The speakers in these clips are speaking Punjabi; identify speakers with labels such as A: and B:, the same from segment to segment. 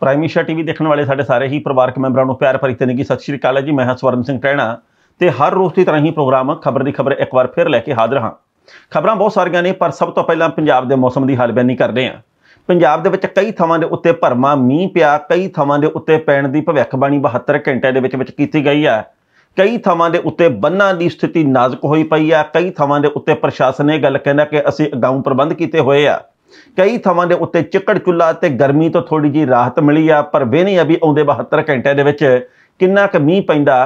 A: ਪ੍ਰਾਈਮ ਏਸ਼ੀਆ ਟੀਵੀ ਦੇਖਣ ਵਾਲੇ ਸਾਡੇ ਸਾਰੇ ਹੀ ਪਰਿਵਾਰਕ ਮੈਂਬਰਾਂ ਨੂੰ ਪਿਆਰ ਭਰੀ ਤਨਗੀ ਸਤਿ ਸ਼੍ਰੀ ਅਕਾਲ ਜੀ ਮੈਂ ਹਾਂ ਸਵਰਨ ਸਿੰਘ ਟੈਣਾ ਤੇ ਹਰ ਰੋਜ਼ ਦੀ ਤਰ੍ਹਾਂ ਹੀ ਪ੍ਰੋਗਰਾਮ ਖਬਰ ਦੀ ਖਬਰ ਇੱਕ ਵਾਰ ਫਿਰ ਲੈ ਕੇ ਹਾਜ਼ਰ ਹਾਂ ਖਬਰਾਂ ਬਹੁਤ ਸਾਰੀਆਂ ਨੇ ਪਰ ਸਭ ਤੋਂ ਪਹਿਲਾਂ ਪੰਜਾਬ ਦੇ ਮੌਸਮ ਦੀ ਹਾਲ ਬਿਆਨੀ ਕਰਦੇ ਹਾਂ ਪੰਜਾਬ ਦੇ ਵਿੱਚ ਕਈ ਥਾਵਾਂ ਦੇ ਉੱਤੇ ਭਰਮਾ ਮੀਂਹ ਪਿਆ ਕਈ ਥਾਵਾਂ ਦੇ ਉੱਤੇ ਪੈਣ ਦੀ ਭਵਿੱਖਬਾਣੀ 72 ਘੰਟਿਆਂ ਦੇ ਵਿੱਚ ਵਿੱਚ ਕੀਤੀ ਗਈ ਹੈ ਕਈ ਥਾਵਾਂ ਦੇ ਉੱਤੇ ਬੰਨਾਂ ਦੀ ਸਥਿਤੀ ਨਾਜ਼ੁਕ ਹੋਈ ਪਈ ਹੈ ਕਈ ਥਾਵਾਂ ਦੇ ਉੱਤੇ ਪ੍ਰਸ਼ਾਸਨ ਇਹ ਗੱਲ ਕਹਿੰਦਾ ਕਿ ਅਸੀਂ ਅਗਾਊਂ ਪ੍ਰਬੰਧ ਕੀਤੇ ਹੋਏ ਆ ਕਈ ਥਾਵਾਂ ਦੇ ਉੱਤੇ ਚਿੱਕੜ ਚੁੱਲਾ ਤੇ ਗਰਮੀ ਤੋਂ ਥੋੜੀ ਜੀ ਰਾਹਤ ਮਿਲੀ ਆ ਪਰ ਵੇਨੇ ਅਭੀ ਆਉਂਦੇ 72 ਘੰਟਿਆਂ ਦੇ ਵਿੱਚ ਕਿੰਨਾ ਕੁ ਮੀਂਹ ਪੈਂਦਾ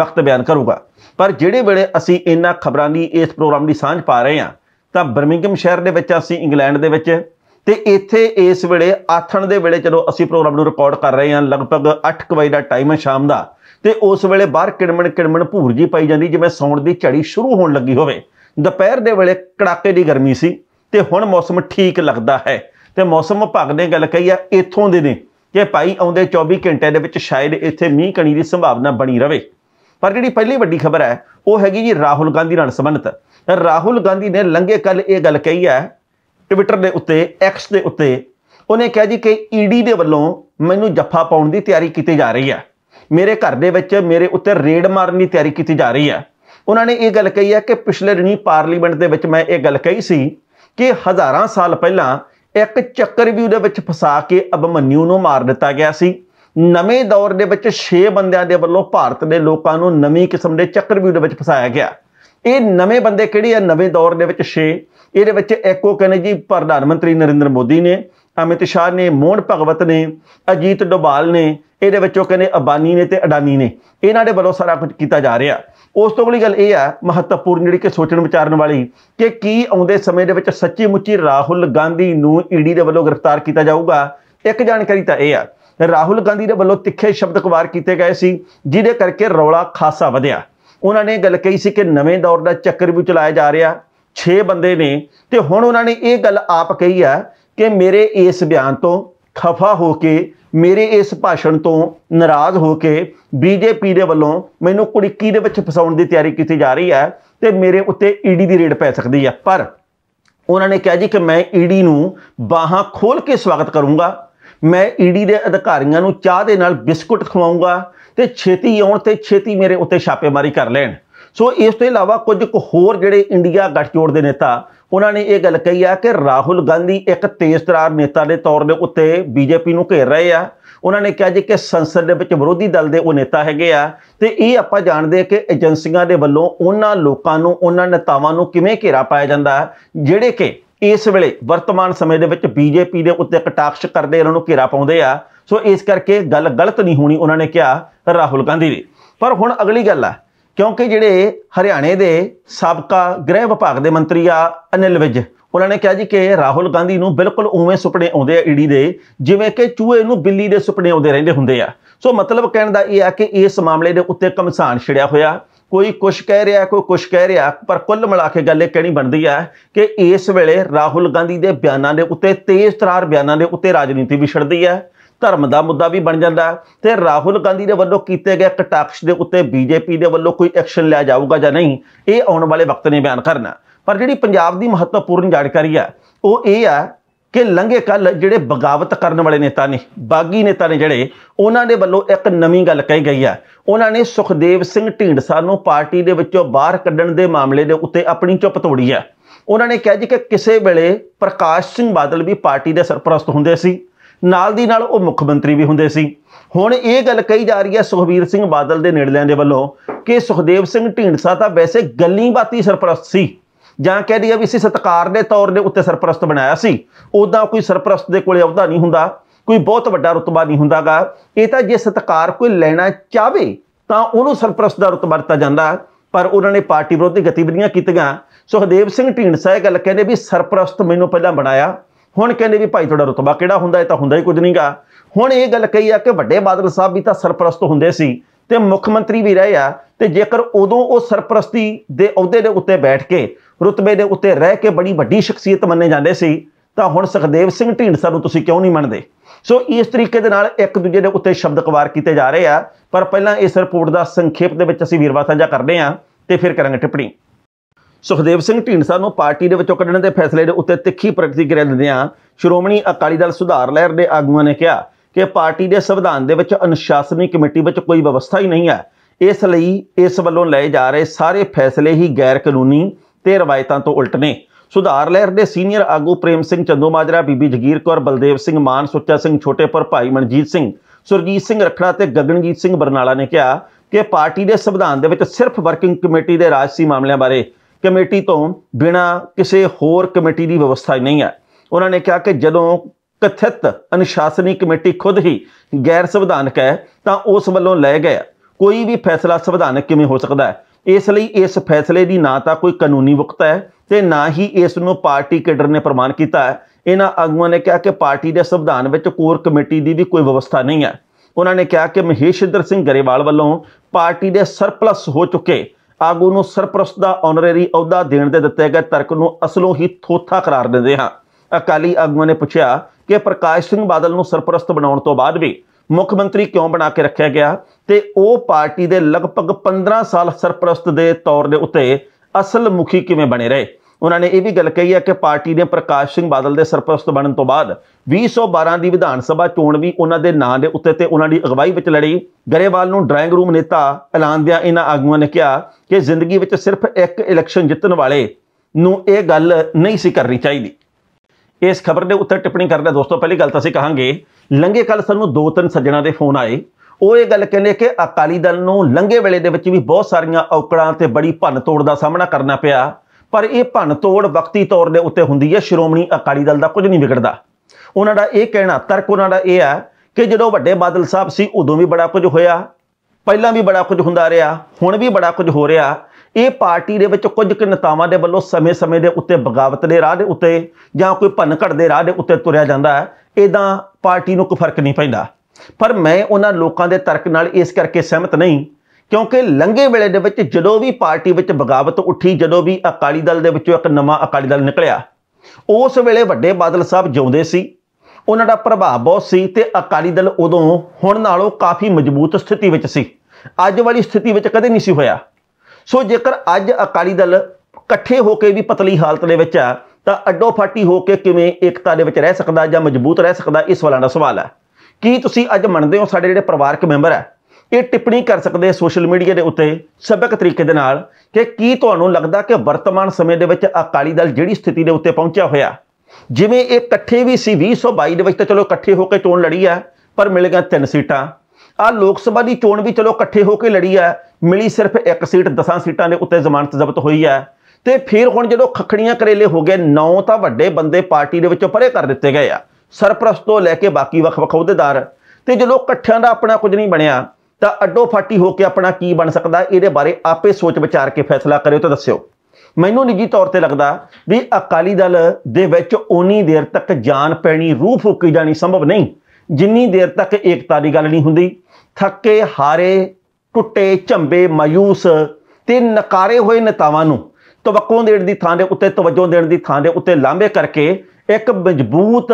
A: ਵਕਤ ਬਿਆਨ ਕਰੂਗਾ ਪਰ ਜਿਹੜੇ ਵੇਲੇ ਅਸੀਂ ਇਹਨਾਂ ਖਬਰਾਂ ਦੀ ਇਸ ਪ੍ਰੋਗਰਾਮ ਦੀ ਸਾਂਝ ਪਾ ਰਹੇ ਆ ਤਾਂ ਬਰਮਿੰਗਮ ਸ਼ਹਿਰ ਦੇ ਵਿੱਚ ਅਸੀਂ ਇੰਗਲੈਂਡ ਦੇ ਵਿੱਚ ਤੇ ਇੱਥੇ ਇਸ ਵੇਲੇ ਆਥਣ ਦੇ ਵੇਲੇ ਜਦੋਂ ਅਸੀਂ ਪ੍ਰੋਗਰਾਮ ਨੂੰ ਰਿਕਾਰਡ ਕਰ ਰਹੇ ਹਾਂ ਲਗਭਗ 8 ਵਜੇ ਦਾ ਟਾਈਮ ਹੈ ਸ਼ਾਮ ਦਾ ਤੇ ਉਸ ਵੇਲੇ ਬਾਹਰ ਕਿੜਮਣ ਕਿੜਮਣ ਭੂਰ ਜੀ ਪਾਈ ਜਾਂਦੀ ਜਿਵੇਂ ਸੌਣ ਦੀ ਝੜੀ ਸ਼ੁਰੂ ਹੋਣ ਲੱਗੀ ਹੋਵੇ ਦੁਪਹਿਰ ਦੇ ਵੇਲੇ ਕੜਾਕੇ ਦੀ ਗਰਮੀ ਸੀ ਤੇ ਹੁਣ ਮੌਸਮ ਠੀਕ ਲੱਗਦਾ ਹੈ ਤੇ ਮੌਸਮ ਵਿਭਾਗ ਨੇ ਗੱਲ ਕਹੀ ਆ ਇਥੋਂ ਦੇ ਨੇ ਕਿ ਭਾਈ ਆਉਂਦੇ 24 ਘੰਟੇ ਦੇ ਵਿੱਚ ਸ਼ਾਇਦ ਇੱਥੇ ਮੀਂਹ ਕਣੀ ਦੀ ਸੰਭਾਵਨਾ ਬਣੀ ਰਵੇ ਪਰ ਜਿਹੜੀ ਪਹਿਲੀ ਵੱਡੀ ਖਬਰ ਹੈ ਉਹ ਹੈਗੀ ਜੀ ਰਾਹੁਲ ਗਾਂਧੀ ਨਾਲ ਸੰਬੰਧਿਤ ਰਾਹੁਲ ਗਾਂਧੀ ਨੇ ਲੰਘੇ ਕੱਲ ਇਹ ਗੱਲ ਕਹੀ ਹੈ ਟਵਿੱਟਰ ਦੇ ਉੱਤੇ ਐਕਸ ਦੇ ਉੱਤੇ ਉਹਨੇ ਕਿਹਾ ਜੀ ਕਿ ਈਡੀ e ਦੇ ਵੱਲੋਂ ਮੈਨੂੰ ਜੱਫਾ ਪਾਉਣ ਦੀ ਤਿਆਰੀ ਕੀਤੀ ਜਾ ਰਹੀ ਹੈ ਮੇਰੇ ਘਰ ਦੇ ਵਿੱਚ ਮੇਰੇ ਉੱਤੇ ਰੇਡ ਮਾਰਨ ਦੀ ਤਿਆਰੀ ਕੀਤੀ ਜਾ ਰਹੀ ਹੈ ਉਹਨਾਂ ਨੇ ਇਹ ਗੱਲ ਕਹੀ ਹੈ ਕਿ ਪਿਛਲੇ ਦਿਨੀ ਪਾਰਲੀਮੈਂਟ ਦੇ ਵਿੱਚ ਮੈਂ ਇਹ ਗੱਲ ਕਹੀ ਸੀ ਕਿ ਹਜ਼ਾਰਾਂ ਸਾਲ ਪਹਿਲਾਂ ਇੱਕ ਵੀ ਦੇ ਵਿੱਚ ਫਸਾ ਕੇ ਅਬਮਨਿਊ ਨੂੰ ਮਾਰ ਦਿੱਤਾ ਗਿਆ ਸੀ ਨਵੇਂ ਦੌਰ ਦੇ ਵਿੱਚ 6 ਬੰਦਿਆਂ ਦੇ ਵੱਲੋਂ ਭਾਰਤ ਦੇ ਲੋਕਾਂ ਨੂੰ ਨਵੀਂ ਕਿਸਮ ਦੇ ਵੀ ਦੇ ਵਿੱਚ ਫਸਾਇਆ ਗਿਆ ਇਹ ਨਵੇਂ ਬੰਦੇ ਕਿਹੜੇ ਆ ਨਵੇਂ ਦੌਰ ਦੇ ਵਿੱਚ 6 ਇਹਦੇ ਵਿੱਚ ਇੱਕੋ ਕਹਿੰਦੇ ਜੀ ਪ੍ਰਧਾਨ ਮੰਤਰੀ ਨਰਿੰਦਰ ਮੋਦੀ ਨੇ ਅਮਿਤ ਸ਼ਾਹ ਨੇ ਮੋਹਨ ਭਗਵਤ ਨੇ ਅਜੀਤ ਡੋਬਾਲ ਨੇ ਇਹਦੇ ਵਿੱਚੋਂ ਕਹਿੰਦੇ ਅਬਾਨੀ ਨੇ ਤੇ ਅਡਾਨੀ ਨੇ ਇਹਨਾਂ ਦੇ ਵੱਲੋਂ ਸਾਰਾ ਕੁਝ ਕੀਤਾ ਜਾ ਰਿਹਾ ਉਸ ਤੋਂ ਅਗਲੀ ਗੱਲ ਇਹ ਆ ਮਹੱਤਵਪੂਰਨ ਜਿਹੜੀ ਕਿ ਸੋਚਣ ਵਿਚਾਰਨ ਵਾਲੀ ਕਿ ਕੀ ਆਉਂਦੇ ਸਮੇਂ ਦੇ ਵਿੱਚ ਸੱਚੀ ਮੁੱਚੀ ਰਾਹੁਲ ਗਾਂਧੀ ਨੂੰ ਈਡੀ ਦੇ ਵੱਲੋਂ ਗ੍ਰਿਫਤਾਰ ਕੀਤਾ ਜਾਊਗਾ ਇੱਕ ਜਾਣਕਾਰੀ ਤਾਂ ਇਹ ਆ ਰਾਹੁਲ ਗਾਂਧੀ ਦੇ ਵੱਲੋਂ ਤਿੱਖੇ ਸ਼ਬਦ ਕੁਵਾਰ ਕੀਤੇ ਗਏ ਸੀ ਜਿਹਦੇ ਕਰਕੇ ਰੌਲਾ ਖਾਸਾ ਵਧਿਆ ਉਹਨਾਂ ਨੇ ਗੱਲ ਕਹੀ ਸੀ ਕਿ ਨਵੇਂ ਦੌਰ ਦਾ ਚੱਕਰ ਵੀ ਚਲਾਇਆ ਜਾ ਰਿਹਾ 6 ਬੰਦੇ ਨੇ ਤੇ ਹੁਣ ਉਹਨਾਂ ਨੇ ਇਹ ਗੱਲ ਆਪ ਕਹੀ ਆ ਕਿ ਮੇਰੇ ਇਸ ਬਿਆਨ ਤੋਂ ਖਫਾ ਹੋ ਕੇ ਮੇਰੇ ਇਸ ਭਾਸ਼ਣ ਤੋਂ ਨਾਰਾਜ਼ ਹੋ ਕੇ ਬੀਜੇਪੀ ਦੇ ਵੱਲੋਂ ਮੈਨੂੰ ਕੁੜਕੀ ਦੇ ਵਿੱਚ ਫਸਾਉਣ ਦੀ ਤਿਆਰੀ ਕੀਤੀ ਜਾ ਰਹੀ ਹੈ ਤੇ ਮੇਰੇ ਉੱਤੇ ਈਡੀ e ਦੀ ਰੇਡ ਪੈ ਸਕਦੀ ਹੈ ਪਰ ਉਹਨਾਂ ਨੇ ਕਿਹਾ ਜੀ ਕਿ ਮੈਂ ਈਡੀ e ਨੂੰ ਬਾਹਾਂ ਖੋਲ ਕੇ ਸਵਾਗਤ ਕਰੂੰਗਾ ਮੈਂ ਈਡੀ e ਦੇ ਅਧਿਕਾਰੀਆਂ ਨੂੰ ਚਾਹ ਦੇ ਨਾਲ ਬਿਸਕੁਟ ਖਵਾਉਂਗਾ ਤੇ ਛੇਤੀ ਆਉਣ ਤੇ ਛੇਤੀ ਮੇਰੇ ਉੱਤੇ ਛਾਪੇਮਾਰੀ ਕਰ ਲੈਣ ਸੋ ਇਸ ਤੋਂ ਇਲਾਵਾ ਕੁਝ ਹੋਰ ਜਿਹੜੇ ਇੰਡੀਆ ਗੱਠਜੋੜ ਦੇ ਨੇਤਾ ਉਹਨਾਂ ਨੇ ਇਹ ਗੱਲ ਕਹੀ ਆ ਕਿ ਰਾਹੁਲ ਗਾਂਧੀ ਇੱਕ ਤੇਜ਼ਤਰਾਰ ਨੇਤਾ ਦੇ ਤੌਰ ਦੇ ਉੱਤੇ ਬੀਜੇਪੀ ਨੂੰ ਘੇਰ ਰਹੇ ਆ ਉਹਨਾਂ ਨੇ ਕਿਹਾ ਜੀ ਕਿ ਸੰਸਦ ਦੇ ਵਿੱਚ ਵਿਰੋਧੀ ਦਲ ਦੇ ਉਹ ਨੇਤਾ ਹੈਗੇ ਆ ਤੇ ਇਹ ਆਪਾਂ ਜਾਣਦੇ ਆ ਕਿ ਏਜੰਸੀਆਂ ਦੇ ਵੱਲੋਂ ਉਹਨਾਂ ਲੋਕਾਂ ਨੂੰ ਉਹਨਾਂ ਨੇਤਾਵਾਂ ਨੂੰ ਕਿਵੇਂ ਘੇਰਾ ਪਾਇਆ ਜਾਂਦਾ ਜਿਹੜੇ ਕਿ ਇਸ ਵੇਲੇ ਵਰਤਮਾਨ ਸਮੇਂ ਦੇ ਵਿੱਚ ਬੀਜੇਪੀ ਦੇ ਉੱਤੇ ਕਟਾਕਸ਼ ਕਰਦੇ ਉਹਨਾਂ ਨੂੰ ਘੇਰਾ ਪਾਉਂਦੇ ਆ ਸੋ ਇਸ ਕਰਕੇ ਗੱਲ ਗਲਤ ਨਹੀਂ ਹੋਣੀ ਉਹਨਾਂ ਨੇ ਕਿਹਾ ਰਾਹੁਲ ਗਾਂਧੀ ਦੀ ਪਰ ਹੁਣ ਅਗਲੀ ਗੱਲ ਆ ਕਿਉਂਕਿ ਜਿਹੜੇ ਹਰਿਆਣੇ ਦੇ ਸਾਬਕਾ ਗ੍ਰਹਿ ਵਿਭਾਗ ਦੇ ਮੰਤਰੀ ਆ ਅਨਿਲ ਵਿਜ ਉਹਨਾਂ ਨੇ ਕਿਹਾ ਜੀ ਕਿ ਰਾਹੁਲ ਗਾਂਧੀ ਨੂੰ ਬਿਲਕੁਲ ਉਵੇਂ ਸੁਪਨੇ ਆਉਂਦੇ ਆ ਈਡੀ ਦੇ ਜਿਵੇਂ ਕਿ ਚੂਹੇ ਨੂੰ ਬਿੱਲੀ ਦੇ ਸੁਪਨੇ ਆਉਂਦੇ ਰਹਿੰਦੇ ਹੁੰਦੇ ਆ ਸੋ ਮਤਲਬ ਕਹਿਣ ਦਾ ਇਹ ਆ ਕਿ ਇਸ ਮਾਮਲੇ ਦੇ ਉੱਤੇ ਕਮਸਾਨ ਛਿੜਿਆ ਹੋਇਆ ਕੋਈ ਕੁਛ ਕਹਿ ਰਿਹਾ ਕੋਈ ਕੁਛ ਕਹਿ ਰਿਹਾ ਪਰ ਕੁੱਲ ਮਿਲਾ ਕੇ ਗੱਲ ਇਹ ਕਹਿਣੀ ਬਣਦੀ ਆ ਕਿ ਇਸ ਵੇਲੇ ਰਾਹੁਲ ਗਾਂਧੀ ਦੇ ਬਿਆਨਾਂ ਦੇ ਉੱਤੇ ਤੇਜ਼ ਤਰਾਰ ਬਿਆਨਾਂ ਦੇ ਉੱਤੇ ਰਾਜਨੀਤੀ ਵਿਛੜਦੀ ਆ ਧਰਮ ਦਾ ਮੁੱਦਾ ਵੀ ਬਣ ਜਾਂਦਾ ਤੇ ਰਾਹੁਲ ਗਾਂਧੀ ਦੇ ਵੱਲੋਂ ਕੀਤੇ ਗਏ ਕਟਾਕਸ਼ ਦੇ ਉੱਤੇ ਬੀਜੇਪੀ ਦੇ ਵੱਲੋਂ ਕੋਈ ਐਕਸ਼ਨ ਲਿਆ ਜਾਊਗਾ ਜਾਂ ਨਹੀਂ ਇਹ ਆਉਣ ਵਾਲੇ ਵਕਤ ਨੇ ਬਿਆਨ ਕਰਨਾ ਪਰ ਜਿਹੜੀ ਪੰਜਾਬ ਦੀ ਮਹੱਤਵਪੂਰਨ ਜਾਣਕਾਰੀ ਆ ਉਹ ਇਹ ਆ ਕਿ ਲੰਘੇ ਕੱਲ ਜਿਹੜੇ ਬਗਾਵਤ ਕਰਨ ਵਾਲੇ ਨੇਤਾ ਨੇ ਬਾਗੀ ਨੇਤਾ ਨੇ ਜਿਹੜੇ ਉਹਨਾਂ ਦੇ ਵੱਲੋਂ ਇੱਕ ਨਵੀਂ ਗੱਲ ਕਹੀ ਗਈ ਹੈ ਉਹਨਾਂ ਨੇ ਸੁਖਦੇਵ ਸਿੰਘ ਢੀਂਡਸਾ ਨੂੰ ਪਾਰਟੀ ਦੇ ਵਿੱਚੋਂ ਬਾਹਰ ਕੱਢਣ ਦੇ ਮਾਮਲੇ ਦੇ ਉੱਤੇ ਆਪਣੀ ਚੁੱਪ ਤੋੜੀ ਹੈ ਉਹਨਾਂ ਨੇ ਕਿਹਾ ਜੀ ਕਿ ਕਿਸੇ ਵੇਲੇ ਪ੍ਰਕਾਸ਼ ਸਿੰਘ ਬਾਦਲ ਵੀ ਪਾਰਟੀ ਦੇ ਸਰਪ੍ਰਸਤ ਹੁੰਦੇ ਸੀ ਨਾਲ ਦੀ ਨਾਲ ਉਹ ਮੁੱਖ ਮੰਤਰੀ ਵੀ ਹੁੰਦੇ ਸੀ ਹੁਣ ਇਹ ਗੱਲ ਕਹੀ ਜਾ ਰਹੀ ਹੈ ਸੁਖਵੀਰ ਸਿੰਘ ਬਾਦਲ ਦੇ ਨੇੜਲਿਆਂ ਦੇ ਵੱਲੋਂ ਕਿ ਸੁਖਦੇਵ ਸਿੰਘ ਢੀਂਡਸਾ ਤਾਂ ਵੈਸੇ ਗੱਲੀ ਬਾਤੀ ਸਰਪ੍ਰਸਤ ਸੀ ਜਾਂ ਕਹਿ ਦਈਏ ਵੀ ਸੀ ਸਤਕਾਰ ਦੇ ਤੌਰ ਦੇ ਉੱਤੇ ਸਰਪ੍ਰਸਤ ਬਣਾਇਆ ਸੀ ਉਦਾਂ ਕੋਈ ਸਰਪ੍ਰਸਤ ਦੇ ਕੋਲੇ ਅਵਧਾ ਨਹੀਂ ਹੁੰਦਾ ਕੋਈ ਬਹੁਤ ਵੱਡਾ ਰਤਬਾ ਨਹੀਂ ਹੁੰਦਾਗਾ ਇਹ ਤਾਂ ਜੇ ਸਤਕਾਰ ਕੋਈ ਲੈਣਾ ਚਾਵੇ ਤਾਂ ਉਹਨੂੰ ਸਰਪ੍ਰਸਤ ਦਾ ਰਤਬਾ ਦਿੱਤਾ ਜਾਂਦਾ ਪਰ ਉਹਨਾਂ ਨੇ ਪਾਰਟੀ ਵਿਰੋਧੀ ਗਤੀਵਿਧੀਆਂ ਕੀਤੀਆਂ ਸੁਖਦੇਵ ਸਿੰਘ ਢੀਂਡਸਾ ਇਹ ਗੱਲ ਕਹਿੰਦੇ ਵੀ ਸਰਪ੍ਰਸਤ ਮੈਨੂੰ ਪਹਿਲਾਂ ਬਣਾਇਆ ਹੁਣ ਕਹਿੰਦੇ ਵੀ ਭਾਈ ਤੁਹਾਡਾ ਰਤਬਾ ਕਿਹੜਾ ਹੁੰਦਾ ਇਹ ਤਾਂ ਹੁੰਦਾ ਹੀ ਕੁਝ ਨਹੀਂਗਾ ਹੁਣ ਇਹ ਗੱਲ ਕਹੀ ਆ ਕਿ ਵੱਡੇ ਬਾਦਲ ਸਾਹਿਬ ਵੀ ਤਾਂ ਸਰਪ੍ਰਸਤ ਹੁੰਦੇ ਸੀ ਤੇ ਮੁੱਖ ਮੰਤਰੀ ਵੀ ਰਹੇ ਆ ਤੇ ਜੇਕਰ ਉਦੋਂ ਉਹ ਸਰਪ੍ਰਸਤੀ ਦੇ ਅਹੁਦੇ ਦੇ ਉੱਤੇ ਬੈਠ ਕੇ ਰਤਬੇ ਦੇ ਉੱਤੇ ਰਹਿ ਕੇ ਬੜੀ ਵੱਡੀ ਸ਼ਖਸੀਅਤ ਮੰਨੇ ਜਾਂਦੇ ਸੀ ਤਾਂ ਹੁਣ ਸੁਖਦੇਵ ਸਿੰਘ ਢੀਂਡਸਾ ਨੂੰ ਤੁਸੀਂ ਕਿਉਂ ਨਹੀਂ ਮੰਨਦੇ ਸੋ ਇਸ ਤਰੀਕੇ ਦੇ ਨਾਲ ਇੱਕ ਦੂਜੇ ਦੇ ਉੱਤੇ ਸ਼ਬਦਕਵਾਰ ਕੀਤੇ ਜਾ ਰਹੇ ਆ ਪਰ ਪਹਿਲਾਂ ਇਸ ਰਿਪੋਰਟ ਦਾ ਸੰਖੇਪ ਦੇ ਵਿੱਚ ਅਸੀਂ ਵੀਰਵਾ ਸਾਂਝਾ ਕਰਦੇ ਆ ਤੇ ਫਿਰ ਕਰਾਂਗੇ ਟਿੱਪਣੀ ਸੁਖਦੇਵ ਸਿੰਘ ਢੀਂਡਸਾ ਨੂੰ ਪਾਰਟੀ ਦੇ ਵਿੱਚੋਂ ਕੱਢਣ ਦੇ ਫੈਸਲੇ ਦੇ ਉੱਤੇ ਤਿੱਖੀ ਪ੍ਰਤੀਕਿਰਿਆ ਦਿੰਦਿਆਂ ਸ਼੍ਰੋਮਣੀ ਅਕਾਲੀ ਦਲ ਸੁਧਾਰ ਲਹਿਰ ਦੇ ਆਗੂਆਂ ਨੇ ਕਿਹਾ ਕਿ ਪਾਰਟੀ ਦੇ ਸੰਵਿਧਾਨ ਦੇ ਵਿੱਚ ਅਨੁਸ਼ਾਸਨੀ ਕਮੇਟੀ ਵਿੱਚ ਕੋਈ ਵਿਵਸਥਾ ਹੀ ਨਹੀਂ ਹੈ ਇਸ ਲਈ ਇਸ ਵੱਲੋਂ ਲਏ ਜਾ ਰਹੇ ਸਾਰੇ ਫੈਸਲੇ ਹੀ ਗੈਰ ਕਾਨੂੰਨੀ ਤੇ ਰਵਾਇਤਾਂ ਤੋਂ ਉਲਟ ਨੇ ਸੁਧਾਰ ਲਹਿਰ ਦੇ ਸੀਨੀਅਰ ਆਗੂ ਪ੍ਰੇਮ ਸਿੰਘ ਚੰਦੂਮਾਜਰਾ ਬੀਬੀ ਜਗੀਰ ਕੌਰ ਬਲਦੇਵ ਸਿੰਘ ਮਾਨ ਸੁੱਚਾ ਸਿੰਘ ਛੋਟੇਪੁਰ ਭਾਈ ਮਨਜੀਤ ਸਿੰਘ ਸੁਰਜੀਤ ਸਿੰਘ ਰਖੜਾ ਤੇ ਗਗਨਜੀਤ ਸਿੰਘ ਬਰਨਾਲਾ ਨੇ ਕਿਹਾ ਕਿ ਪਾਰਟੀ ਦੇ ਸੰਵਿਧਾਨ ਦੇ ਵਿੱਚ ਸਿਰਫ ਵਰਕਿੰਗ ਕਮੇਟੀ ਦੇ ਰਾਜਸੀ ਮਾਮਲਿਆਂ ਬਾਰੇ ਕਮੇਟੀ ਤੋਂ ਬਿਨਾ ਕਿਸੇ ਹੋਰ ਕਮੇਟੀ ਦੀ ਵਿਵਸਥਾ ਨਹੀਂ ਹੈ ਉਹਨਾਂ ਨੇ ਕਿਹਾ ਕਿ ਜਦੋਂ ਕਥਿਤ ਅਨੁਸ਼ਾਸਨੀ ਕਮੇਟੀ ਖੁਦ ਹੀ ਗੈਰ ਸੰਵਿਧਾਨਕ ਹੈ ਤਾਂ ਉਸ ਵੱਲੋਂ ਲੈ ਗਏ ਕੋਈ ਵੀ ਫੈਸਲਾ ਸੰਵਿਧਾਨਕ ਕਿਵੇਂ ਹੋ ਸਕਦਾ ਹੈ ਇਸ ਲਈ ਇਸ ਫੈਸਲੇ ਦੀ ਨਾ ਤਾਂ ਕੋਈ ਕਾਨੂੰਨੀ ਵਕਤਾ ਹੈ ਤੇ ਨਾ ਹੀ ਇਸ ਨੂੰ ਪਾਰਟੀ ਕੈਡਰ ਨੇ ਪ੍ਰਮਾਣ ਕੀਤਾ ਹੈ ਇਹਨਾਂ ਆਗੂਆਂ ਨੇ ਕਿਹਾ ਕਿ ਪਾਰਟੀ ਦੇ ਸੰਵਿਧਾਨ ਵਿੱਚ ਕੋਰ ਕਮੇਟੀ ਦੀ ਵੀ ਕੋਈ ਵਿਵਸਥਾ ਨਹੀਂ ਹੈ ਉਹਨਾਂ ਨੇ ਕਿਹਾ ਕਿ ਮਹੇਸ਼ਿੰਦਰ ਸਿੰਘ ਗਰੇਵਾਲ ਵੱਲੋਂ ਪਾਰਟੀ ਦੇ ਸਰਪਲਸ ਹੋ ਚੁੱਕੇ ਆਗੂ ਨੂੰ ਸਰਪ੍ਰਸਤ ਦਾ ਆਨਰੇਰੀ ਅਹੁਦਾ ਦੇਣ ਦੇ ਦਿੱਤੇ ਗਏ ਤਰਕ ਨੂੰ ਅਸਲੋਂ ਹੀ ਥੋਥਾ ਕਰਾਰ ਦਿੰਦੇ ਹਾਂ ਅਕਾਲੀ ਆਗੂਆਂ ਨੇ ਪੁੱਛਿਆ ਕਿ ਪ੍ਰਕਾਸ਼ ਸਿੰਘ ਬਾਦਲ ਨੂੰ ਸਰਪ੍ਰਸਤ ਬਣਾਉਣ ਤੋਂ ਬਾਅਦ ਵੀ ਮੁੱਖ ਮੰਤਰੀ ਕਿਉਂ ਬਣਾ ਕੇ ਰੱਖਿਆ ਗਿਆ ਤੇ ਉਹ ਪਾਰਟੀ ਦੇ ਲਗਭਗ 15 ਸਾਲ ਸਰਪ੍ਰਸਤ ਦੇ ਤੌਰ ਦੇ ਉੱਤੇ ਅਸਲ ਮੁਖੀ ਕਿਵੇਂ ਬਣੇ ਰਹੇ ਉਹਨਾਂ ਨੇ ਇਹ ਵੀ ਗੱਲ ਕਹੀ ਹੈ ਕਿ ਪਾਰਟੀ ਨੇ ਪ੍ਰਕਾਸ਼ ਸਿੰਘ ਬਾਦਲ ਦੇ ਸਰਪ੍ਰਸਤ ਬਣਨ ਤੋਂ ਬਾਅਦ 2012 ਦੀ ਵਿਧਾਨ ਸਭਾ ਚੋਣ ਵੀ ਉਹਨਾਂ ਦੇ ਨਾਂ ਦੇ ਉੱਤੇ ਤੇ ਉਹਨਾਂ ਦੀ ਅਗਵਾਈ ਵਿੱਚ ਲੜੀ ਗਰੇਵਾਲ ਨੂੰ ਡਰਾਇੰਗ ਰੂਮ ਨੇਤਾ ਐਲਾਨ ਦਿਆ ਇਹਨਾਂ ਆਗੂਆਂ ਨੇ ਕਿਹਾ ਕਿ ਜ਼ਿੰਦਗੀ ਵਿੱਚ ਸਿਰਫ ਇੱਕ ਇਲੈਕਸ਼ਨ ਜਿੱਤਣ ਵਾਲੇ ਨੂੰ ਇਹ ਗੱਲ ਨਹੀਂ ਸੀ ਕਰਨੀ ਚਾਹੀਦੀ ਇਸ ਖਬਰ ਦੇ ਉੱਤੇ ਟਿੱਪਣੀ ਕਰਦਾ ਦੋਸਤੋ ਪਹਿਲੀ ਗੱਲ ਤਾਂ ਅਸੀਂ ਕਹਾਂਗੇ ਲੰਗੇ ਕੱਲ ਸਾਨੂੰ ਦੋ ਤਿੰਨ ਸੱਜਣਾ ਦੇ ਫੋਨ ਆਏ ਉਹ ਇਹ ਗੱਲ ਕਹਿੰਦੇ ਕਿ ਅਕਾਲੀ ਦਲ ਨੂੰ ਲੰਗੇ ਵੇਲੇ ਦੇ ਵਿੱਚ ਵੀ ਬਹੁਤ ਸਾਰੀਆਂ ਔਕੜਾਂ ਤੇ ਬੜੀ ਭੰਨ ਤੋੜ ਦਾ ਸਾਹਮਣਾ ਕਰਨਾ ਪਿਆ ਪਰ ਇਹ ਭੰਨ ਤੋੜ ਵਕਤੀ ਤੌਰ ਦੇ ਉੱਤੇ ਹੁੰਦੀ ਹੈ ਸ਼੍ਰੋਮਣੀ ਅਕਾਲੀ ਦਲ ਦਾ ਕੁਝ ਨਹੀਂ ਵਿਗੜਦਾ ਉਹਨਾਂ ਦਾ ਇਹ ਕਹਿਣਾ ਤਰਕ ਉਹਨਾਂ ਦਾ ਇਹ ਹੈ ਕਿ ਜਦੋਂ ਵੱਡੇ ਬਾਦਲ ਸਾਹਿਬ ਸੀ ਉਦੋਂ ਵੀ ਬੜਾ ਕੁਝ ਹੋਇਆ ਪਹਿਲਾਂ ਵੀ ਬੜਾ ਕੁਝ ਹੁੰਦਾ ਰਿਹਾ ਹੁਣ ਵੀ ਬੜਾ ਕੁਝ ਹੋ ਰਿਹਾ ਇਹ ਪਾਰਟੀ ਦੇ ਵਿੱਚ ਕੁਝ ਕਿ ਨੇਤਾਵਾਂ ਦੇ ਵੱਲੋਂ ਸਮੇਂ-ਸਮੇਂ ਦੇ ਉੱਤੇ ਬਗਾਵਤ ਦੇ ਰਾਹ ਦੇ ਉੱਤੇ ਜਾਂ ਕੋਈ ਘੜ ਦੇ ਰਾਹ ਦੇ ਉੱਤੇ ਤੁਰਿਆ ਜਾਂਦਾ ਹੈ ਇਦਾਂ ਪਾਰਟੀ ਨੂੰ ਕੋਈ ਫਰਕ ਨਹੀਂ ਪੈਂਦਾ ਪਰ ਮੈਂ ਉਹਨਾਂ ਲੋਕਾਂ ਦੇ ਤਰਕ ਨਾਲ ਇਸ ਕਰਕੇ ਸਹਿਮਤ ਨਹੀਂ ਕਿਉਂਕਿ ਲੰਘੇ ਵੇਲੇ ਦੇ ਵਿੱਚ ਜਦੋਂ ਵੀ ਪਾਰਟੀ ਵਿੱਚ ਬਗਾਵਤ ਉੱਠੀ ਜਦੋਂ ਵੀ ਅਕਾਲੀ ਦਲ ਦੇ ਵਿੱਚੋਂ ਇੱਕ ਨਵਾਂ ਅਕਾਲੀ ਦਲ ਨਿਕਲਿਆ ਉਸ ਵੇਲੇ ਵੱਡੇ ਬਾਦਲ ਸਾਹਿਬ ਜਿਉਂਦੇ ਸੀ ਉਹਨਾਂ ਦਾ ਪ੍ਰਭਾਵ ਬਹੁਤ ਸੀ ਤੇ ਅਕਾਲੀ ਦਲ ਉਦੋਂ ਹੁਣ ਨਾਲੋਂ ਕਾਫੀ ਮਜ਼ਬੂਤ ਸਥਿਤੀ ਵਿੱਚ ਸੀ ਅੱਜ ਵਾਲੀ ਸਥਿਤੀ ਵਿੱਚ ਕਦੇ ਨਹੀਂ ਸੀ ਹੋਇਆ ਸੋ ਜੇਕਰ ਅੱਜ ਅਕਾਲੀ ਦਲ ਇਕੱਠੇ ਹੋ ਕੇ ਵੀ ਪਤਲੀ ਹਾਲਤ ਦੇ ਵਿੱਚ ਆ ਤਾਂ ਅੱਡੋ ਫਾਟੀ ਹੋ ਕੇ ਕਿਵੇਂ ਇਕਤਾ ਦੇ ਵਿੱਚ ਰਹਿ ਸਕਦਾ ਜਾਂ ਮਜ਼ਬੂਤ ਰਹਿ ਸਕਦਾ ਇਸ ਵਾਲਾ ਦਾ ਸਵਾਲ ਹੈ ਕੀ ਤੁਸੀਂ ਅੱਜ ਮੰਨਦੇ ਹੋ ਸਾਡੇ ਜਿਹੜੇ ਪਰਿਵਾਰਕ ਮੈਂਬਰ ਹੈ ਇਹ ਟਿੱਪਣੀ ਕਰ ਸਕਦੇ ਸੋਸ਼ਲ ਮੀਡੀਆ ਦੇ ਉੱਤੇ ਸਭਕ ਤਰੀਕੇ ਦੇ ਨਾਲ ਕਿ ਕੀ ਤੁਹਾਨੂੰ ਲੱਗਦਾ ਕਿ ਵਰਤਮਾਨ ਸਮੇਂ ਦੇ ਵਿੱਚ ਅਕਾਲੀ ਦਲ ਜਿਹੜੀ ਸਥਿਤੀ ਦੇ ਉੱਤੇ ਪਹੁੰਚਿਆ ਹੋਇਆ ਜਿਵੇਂ ਇਹ ਇਕੱਠੇ ਵੀ ਸੀ 2022 ਦੇ ਵਿੱਚ ਤਾਂ ਚਲੋ ਇਕੱਠੇ ਹੋ ਕੇ ਚੋਣ ਲੜੀ ਆ ਪਰ ਮਿਲ ਗਿਆ ਤਿੰਨ ਸੀਟਾਂ ਆ ਲੋਕ ਸਭਾ ਦੀ ਚੋਣ ਵੀ ਚਲੋ ਇਕੱਠੇ ਹੋ ਕੇ ਲੜੀ ਆ ਮਿਲੀ ਸਿਰਫ ਇੱਕ ਸੀਟ 10 ਸੀਟਾਂ ਦੇ ਉੱਤੇ ਜ਼ਮਾਨਤ ਜ਼ਬਤ ਹੋਈ ਆ ਤੇ ਫਿਰ ਹੁਣ ਜਦੋਂ ਖਖੜੀਆਂ ਕਰੇਲੇ ਹੋ ਗਏ ਨੌ ਤਾਂ ਵੱਡੇ ਬੰਦੇ ਪਾਰਟੀ ਦੇ ਵਿੱਚੋਂ ਪਰੇ ਕਰ ਦਿੱਤੇ ਗਏ ਆ ਸਰਪ੍ਰਸਤ ਤੋਂ ਲੈ ਕੇ ਬਾਕੀ ਵੱਖ-ਵੱਖ ਅਹੁਦੇਦਾਰ ਤੇ ਜਦੋਂ ਇਕੱਠਿਆਂ ਦਾ ਆਪਣਾ ਕੁਝ ਨਹੀਂ ਬਣਿਆ ਤਾਂ ਅੱਡੋ ਫਾਟੀ ਹੋ ਕੇ ਆਪਣਾ ਕੀ ਬਣ ਸਕਦਾ ਇਹਦੇ ਬਾਰੇ ਆਪੇ ਸੋਚ ਵਿਚਾਰ ਕੇ ਫੈਸਲਾ ਕਰਿਓ ਤਾਂ ਦੱਸਿਓ ਮੈਨੂੰ ਨਿੱਜੀ ਤੌਰ ਤੇ ਲੱਗਦਾ ਵੀ ਅਕਾਲੀ ਦਲ ਦੇ ਵਿੱਚ ਓਨੀ ਦੇਰ ਤੱਕ ਜਾਨ ਪੈਣੀ ਰੂਹ ਫੁੱਕੀ ਜਾਣੀ ਸੰਭਵ ਨਹੀਂ ਜਿੰਨੀ ਦੇਰ ਤੱਕ ਏਕਤਾ ਦੀ ਗੱਲ ਨਹੀਂ ਹੁੰਦੀ ਥੱਕੇ ਹਾਰੇ ਟੁੱਟੇ ਝੰਬੇ ਮਾਇੂਸ ਤੇ ਨਕਾਰੇ ਹੋਏ ਨੇਤਾਵਾਂ ਨੂੰ ਤਵੱਕੋਂ ਦੇਣ ਦੀ ਥਾਂ ਦੇ ਉੱਤੇ ਤਵੱਜੋ ਦੇਣ ਦੀ ਥਾਂ ਦੇ ਉੱਤੇ ਲਾਂਬੇ ਕਰਕੇ ਇੱਕ ਮਜ਼ਬੂਤ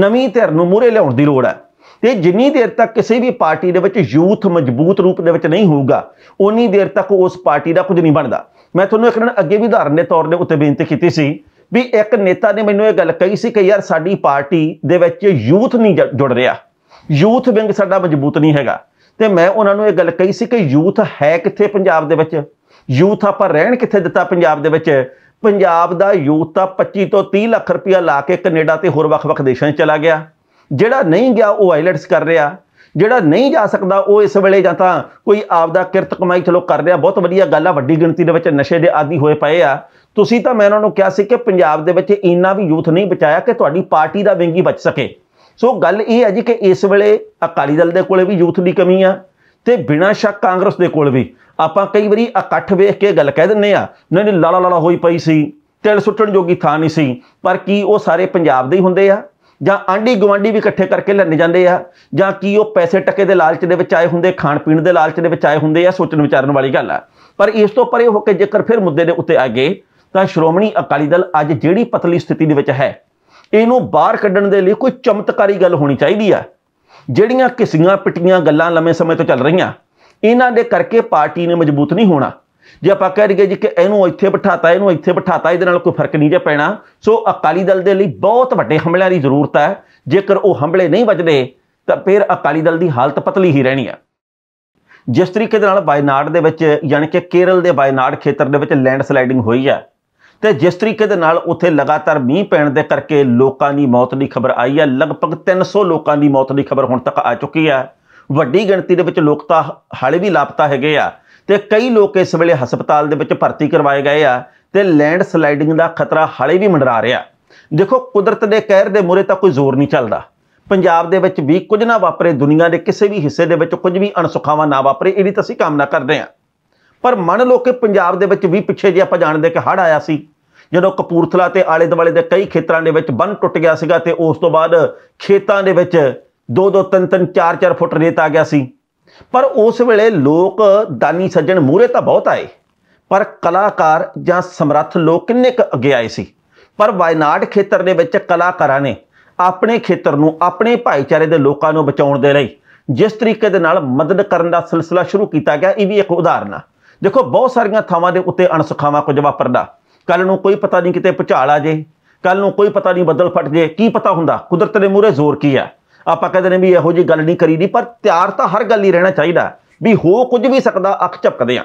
A: ਨਵੀਂ ਧਿਰ ਨੂੰ ਮੂਰੇ ਲਿਆਉਣ ਦੀ ਲੋੜ ਹੈ ਤੇ ਜਿੰਨੀ ਦੇਰ ਤੱਕ ਕਿਸੇ ਵੀ ਪਾਰਟੀ ਦੇ ਵਿੱਚ ਯੂਥ ਮਜ਼ਬੂਤ ਰੂਪ ਦੇ ਵਿੱਚ ਨਹੀਂ ਹੋਊਗਾ ਉਨੀ ਦੇਰ ਤੱਕ ਉਸ ਪਾਰਟੀ ਦਾ ਕੁਝ ਨਹੀਂ ਬਣਦਾ ਮੈਂ ਤੁਹਾਨੂੰ ਇੱਕ ਦਿਨ ਅੱਗੇ ਵੀ ਉਦਾਹਰਨ ਦੇ ਤੌਰ ਦੇ ਉੱਤੇ ਬੇਨਤੀ ਕੀਤੀ ਸੀ ਵੀ ਇੱਕ ਨੇਤਾ ਨੇ ਮੈਨੂੰ ਇਹ ਗੱਲ ਕਹੀ ਸੀ ਕਿ ਯਾਰ ਸਾਡੀ ਪਾਰਟੀ ਦੇ ਵਿੱਚ ਯੂਥ ਨਹੀਂ ਜੁੜ ਰਿਹਾ ਯੂਥ ਵਿੰਗ ਸਾਡਾ ਮਜ਼ਬੂਤ ਨਹੀਂ ਹੈਗਾ ਤੇ ਮੈਂ ਉਹਨਾਂ ਨੂੰ ਇਹ ਗੱਲ ਕਹੀ ਸੀ ਕਿ ਯੂਥ ਹੈ ਕਿੱਥੇ ਪੰਜਾਬ ਦੇ ਵਿੱਚ ਯੂਥ ਆਪਾਂ ਰਹਿਣ ਕਿੱਥੇ ਦਿੱਤਾ ਪੰਜਾਬ ਦੇ ਵਿੱਚ ਪੰਜਾਬ ਦਾ ਯੂਥ ਤਾਂ 25 ਤੋਂ 30 ਲੱਖ ਰੁਪਇਆ ਲਾ ਕੇ ਕੈਨੇਡਾ ਤੇ ਹੋਰ ਵੱਖ-ਵੱਖ ਦੇਸ਼ਾਂ 'ਚ ਚਲਾ ਗਿਆ ਜਿਹੜਾ ਨਹੀਂ ਗਿਆ ਉਹ ਆਈਲੈਟਸ ਕਰ ਰਿਹਾ ਜਿਹੜਾ ਨਹੀਂ ਜਾ ਸਕਦਾ ਉਹ ਇਸ ਵੇਲੇ ਜਾਂ ਤਾਂ ਕੋਈ ਆਪਦਾ ਕਿਰਤ ਕਮਾਈ ਚਲੋ ਕਰ ਰਿਹਾ ਬਹੁਤ ਵਧੀਆ ਗੱਲ ਆ ਵੱਡੀ ਗਿਣਤੀ ਦੇ ਵਿੱਚ ਨਸ਼ੇ ਦੇ ਆਦੀ ਹੋਏ ਪਏ ਆ ਤੁਸੀਂ ਤਾਂ ਮੈਂ ਉਹਨਾਂ ਨੂੰ ਕਿਹਾ ਸੀ ਕਿ ਪੰਜਾਬ ਦੇ ਵਿੱਚ ਇੰਨਾ ਵੀ ਯੂਥ ਨਹੀਂ ਬਚਾਇਆ ਕਿ ਤੁਹਾਡੀ ਪਾਰਟੀ ਦਾ ਵਿੰਗੀ ਬਚ ਸਕੇ ਸੋ ਗੱਲ ਇਹ ਹੈ ਜੀ ਕਿ ਇਸ ਵੇਲੇ ਅਕਾਲੀ ਦਲ ਦੇ ਕੋਲੇ ਵੀ ਯੂਥ ਦੀ ਕਮੀ ਆ ਤੇ ਬਿਨਾਂ ਸ਼ੱਕ ਕਾਂਗਰਸ ਦੇ ਕੋਲ ਵੀ ਆਪਾਂ ਕਈ ਵਾਰੀ ਇਕੱਠ ਵੇਖ ਕੇ ਗੱਲ ਕਹਿ ਦਿੰਨੇ ਆ ਨਹੀਂ ਨਹੀਂ ਲਾਲਾ ਲਾਲਾ ਹੋਈ ਪਈ ਸੀ ਤਿਲ ਸੁੱਟਣ ਜੋਗੀ ਥਾਂ ਨਹੀਂ ਸੀ ਪਰ ਕੀ ਉਹ ਸਾਰੇ ਪੰਜਾਬ ਦੇ ਹੀ ਹੁੰਦੇ ਆ ਜਾਂ ਆਂਢੀ ਗਵਾਂਢੀ ਵੀ ਇਕੱਠੇ ਕਰਕੇ ਲੈਣੇ ਜਾਂਦੇ ਆ ਜਾਂ ਕੀ ਉਹ ਪੈਸੇ ਟਕੇ ਦੇ ਲਾਲਚ ਦੇ ਵਿੱਚ ਆਏ ਹੁੰਦੇ ਖਾਣ ਪੀਣ ਦੇ ਲਾਲਚ ਦੇ ਵਿੱਚ ਆਏ ਹੁੰਦੇ ਆ ਸੋਚਣ ਵਿਚਾਰਨ ਵਾਲੀ ਗੱਲ ਆ ਪਰ ਇਸ ਤੋਂ ਪਰੇ ਹੋ ਕੇ ਜੇਕਰ ਫਿਰ ਮੁੱਦੇ ਦੇ ਉੱਤੇ ਆ ਗਏ ਤਾਂ ਸ਼੍ਰੋਮਣੀ ਅਕਾਲੀ ਦਲ ਅੱਜ ਜਿਹੜੀ ਪਤਲੀ ਸਥਿਤੀ ਦੇ ਵਿੱਚ ਹੈ ਇਹਨੂੰ ਬਾਹਰ ਕੱਢਣ ਦੇ ਲਈ ਕੋਈ ਚਮਤਕਾਰੀ ਗੱਲ ਹੋਣੀ ਚਾਹੀਦੀ ਆ ਜਿਹੜੀਆਂ ਕਿਸੀਆਂ ਪਿੱਟੀਆਂ ਗੱਲਾਂ ਲੰਮੇ ਸਮੇਂ ਤੋਂ ਚੱਲ ਰਹੀਆਂ ਇਹਨਾਂ ਦੇ ਕਰਕੇ ਪਾਰਟੀ ਨੇ ਮਜ਼ਬੂਤ ਨਹੀਂ ਹੋਣਾ ਜੇ ਆਪਾਂ ਕਹਿ ਦਈਏ ਜੀ ਕਿ ਇਹਨੂੰ ਇੱਥੇ ਬਿਠਾਤਾ ਇਹਨੂੰ ਇੱਥੇ ਬਿਠਾਤਾ ਇਹਦੇ ਨਾਲ ਕੋਈ ਫਰਕ ਨਹੀਂ ਜੇ ਪੈਣਾ ਸੋ ਅਕਾਲੀ ਦਲ ਦੇ ਲਈ ਬਹੁਤ ਵੱਡੇ ਹਮਲਿਆਂ ਦੀ ਜ਼ਰੂਰਤ ਹੈ ਜੇਕਰ ਉਹ ਹਮਲੇ ਨਹੀਂ ਵੱਜਦੇ ਤਾਂ ਫਿਰ ਅਕਾਲੀ ਦਲ ਦੀ ਹਾਲਤ ਪਤਲੀ ਹੀ ਰਹਿਣੀ ਆ ਜਿਸ ਤਰੀਕੇ ਦੇ ਨਾਲ ਵਾਇਨਾਡ ਦੇ ਵਿੱਚ ਯਾਨੀ ਕਿ ਕੇਰਲ ਦੇ ਵਾਇਨਾਡ ਖੇਤਰ ਦੇ ਵਿੱਚ ਲੈਂਡ ਸਲਾਈਡਿੰਗ ਹੋਈ ਆ ਤੇ ਜਿਸ ਤਰੀਕੇ ਦੇ ਨਾਲ ਉੱਥੇ ਲਗਾਤਾਰ ਮੀਂਹ ਪੈਣ ਦੇ ਕਰਕੇ ਲੋਕਾਂ ਦੀ ਮੌਤ ਦੀ ਖਬਰ ਆਈ ਆ ਲਗਭਗ 300 ਲੋਕਾਂ ਦੀ ਮੌਤ ਦੀ ਖਬਰ ਹੁਣ ਤੱਕ ਆ ਚੁੱਕੀ ਆ ਵੱਡੀ ਗਿਣਤੀ ਦੇ ਵਿੱਚ ਲੋਕ ਤਾਂ ਹਾਲੇ ਵੀ ਲਾਪਤਾ ਹੈਗੇ ਆ ਤੇ ਕਈ ਲੋਕ ਇਸ ਵੇਲੇ ਹਸਪਤਾਲ ਦੇ ਵਿੱਚ ਭਰਤੀ ਕਰਵਾਏ ਗਏ ਆ ਤੇ ਲੈਂਡ ਸਲਾਈਡਿੰਗ ਦਾ ਖਤਰਾ ਹਾਲੇ ਵੀ ਮੰਡਰਾ ਰਿਹਾ ਦੇਖੋ ਕੁਦਰਤ ਦੇ ਕਹਿਰ ਦੇ ਮੂਰੇ ਤਾਂ ਕੋਈ ਜ਼ੋਰ ਨਹੀਂ ਚੱਲਦਾ ਪੰਜਾਬ ਦੇ ਵਿੱਚ ਵੀ ਕੁਝ ਨਾ ਵਾਪਰੇ ਦੁਨੀਆ ਦੇ ਕਿਸੇ ਵੀ ਹਿੱਸੇ ਦੇ ਵਿੱਚ ਕੁਝ ਵੀ ਅਣਸੁਖਾਵਾਂ ਨਾ ਵਾਪਰੇ ਇਹਦੀ ਤਾਂ ਅਸੀਂ ਕਾਮਨਾ ਕਰਦੇ ਆ ਪਰ ਮੰਨ ਲਓ ਕਿ ਪੰਜਾਬ ਦੇ ਵਿੱਚ ਵੀ ਪਿੱਛੇ ਜੇ ਆਪਾਂ ਜਾਣਦੇ ਕਿ ਹੜ ਆਇਆ ਸੀ ਜਦੋਂ ਕਪੂਰਥਲਾ ਤੇ ਆਲੇ ਦੁਆਲੇ ਦੇ ਕਈ ਖੇਤਰਾਂ ਦੇ ਵਿੱਚ ਬੰਨ ਟੁੱਟ ਗਿਆ ਸੀਗਾ ਤੇ ਉਸ ਤੋਂ ਬਾਅਦ ਖੇਤਾਂ ਦੇ ਵਿੱਚ 2-2 3-3 4-4 ਫੁੱਟ ਰੇਤ ਆ ਗਿਆ ਸੀ ਪਰ ਉਸ ਵੇਲੇ ਲੋਕ ਦਾਨੀ ਸੱਜਣ ਮੂਰੇ ਤਾਂ ਬਹੁਤ ਆਏ ਪਰ ਕਲਾਕਾਰ ਜਾਂ ਸਮਰੱਥ ਲੋਕ ਕਿੰਨੇ ਕ ਅੱਗੇ ਆਏ ਸੀ ਪਰ ਵਾਇਨਾਡ ਖੇਤਰ ਦੇ ਵਿੱਚ ਕਲਾਕਾਰਾਂ ਨੇ ਆਪਣੇ ਖੇਤਰ ਨੂੰ ਆਪਣੇ ਭਾਈਚਾਰੇ ਦੇ ਲੋਕਾਂ ਨੂੰ ਬਚਾਉਣ ਦੇ ਲਈ ਜਿਸ ਤਰੀਕੇ ਦੇ ਨਾਲ ਮਦਦ ਕਰਨ ਦਾ ਸਿਲਸਿਲਾ ਸ਼ੁਰੂ ਕੀਤਾ ਗਿਆ ਇਹ ਵੀ ਇੱਕ ਉਦਾਹਰਨ ਆ ਦੇਖੋ ਬਹੁਤ ਸਾਰੀਆਂ ਥਾਵਾਂ ਦੇ ਉੱਤੇ ਅਣਸੁਖਾਵਾਂ ਕੁਝ ਵਾਪਰਦਾ ਕੱਲ ਨੂੰ ਕੋਈ ਪਤਾ ਨਹੀਂ ਕਿਤੇ ਭੁਚਾਲ ਆ ਜੇ ਕੱਲ ਨੂੰ ਕੋਈ ਪਤਾ ਨਹੀਂ ਬੱਦਲ ਫਟ ਜੇ ਕੀ ਪਤਾ ਹੁੰਦਾ ਕੁਦਰਤ ਦੇ ਮੂਰੇ ਜ਼ੋਰ ਕੀ ਆ ਆਪਾਂ ਕਹਿੰਦੇ ਨੇ ਵੀ ਇਹੋ ਜੀ ਗੱਲ ਨਹੀਂ ਕਰੀਦੀ ਪਰ ਤਿਆਰ ਤਾਂ ਹਰ ਗੱਲ ਹੀ ਰਹਿਣਾ ਚਾਹੀਦਾ ਵੀ ਹੋ ਕੁਝ ਵੀ ਸਕਦਾ ਅੱਖ ਝਪਕਦੇ ਆ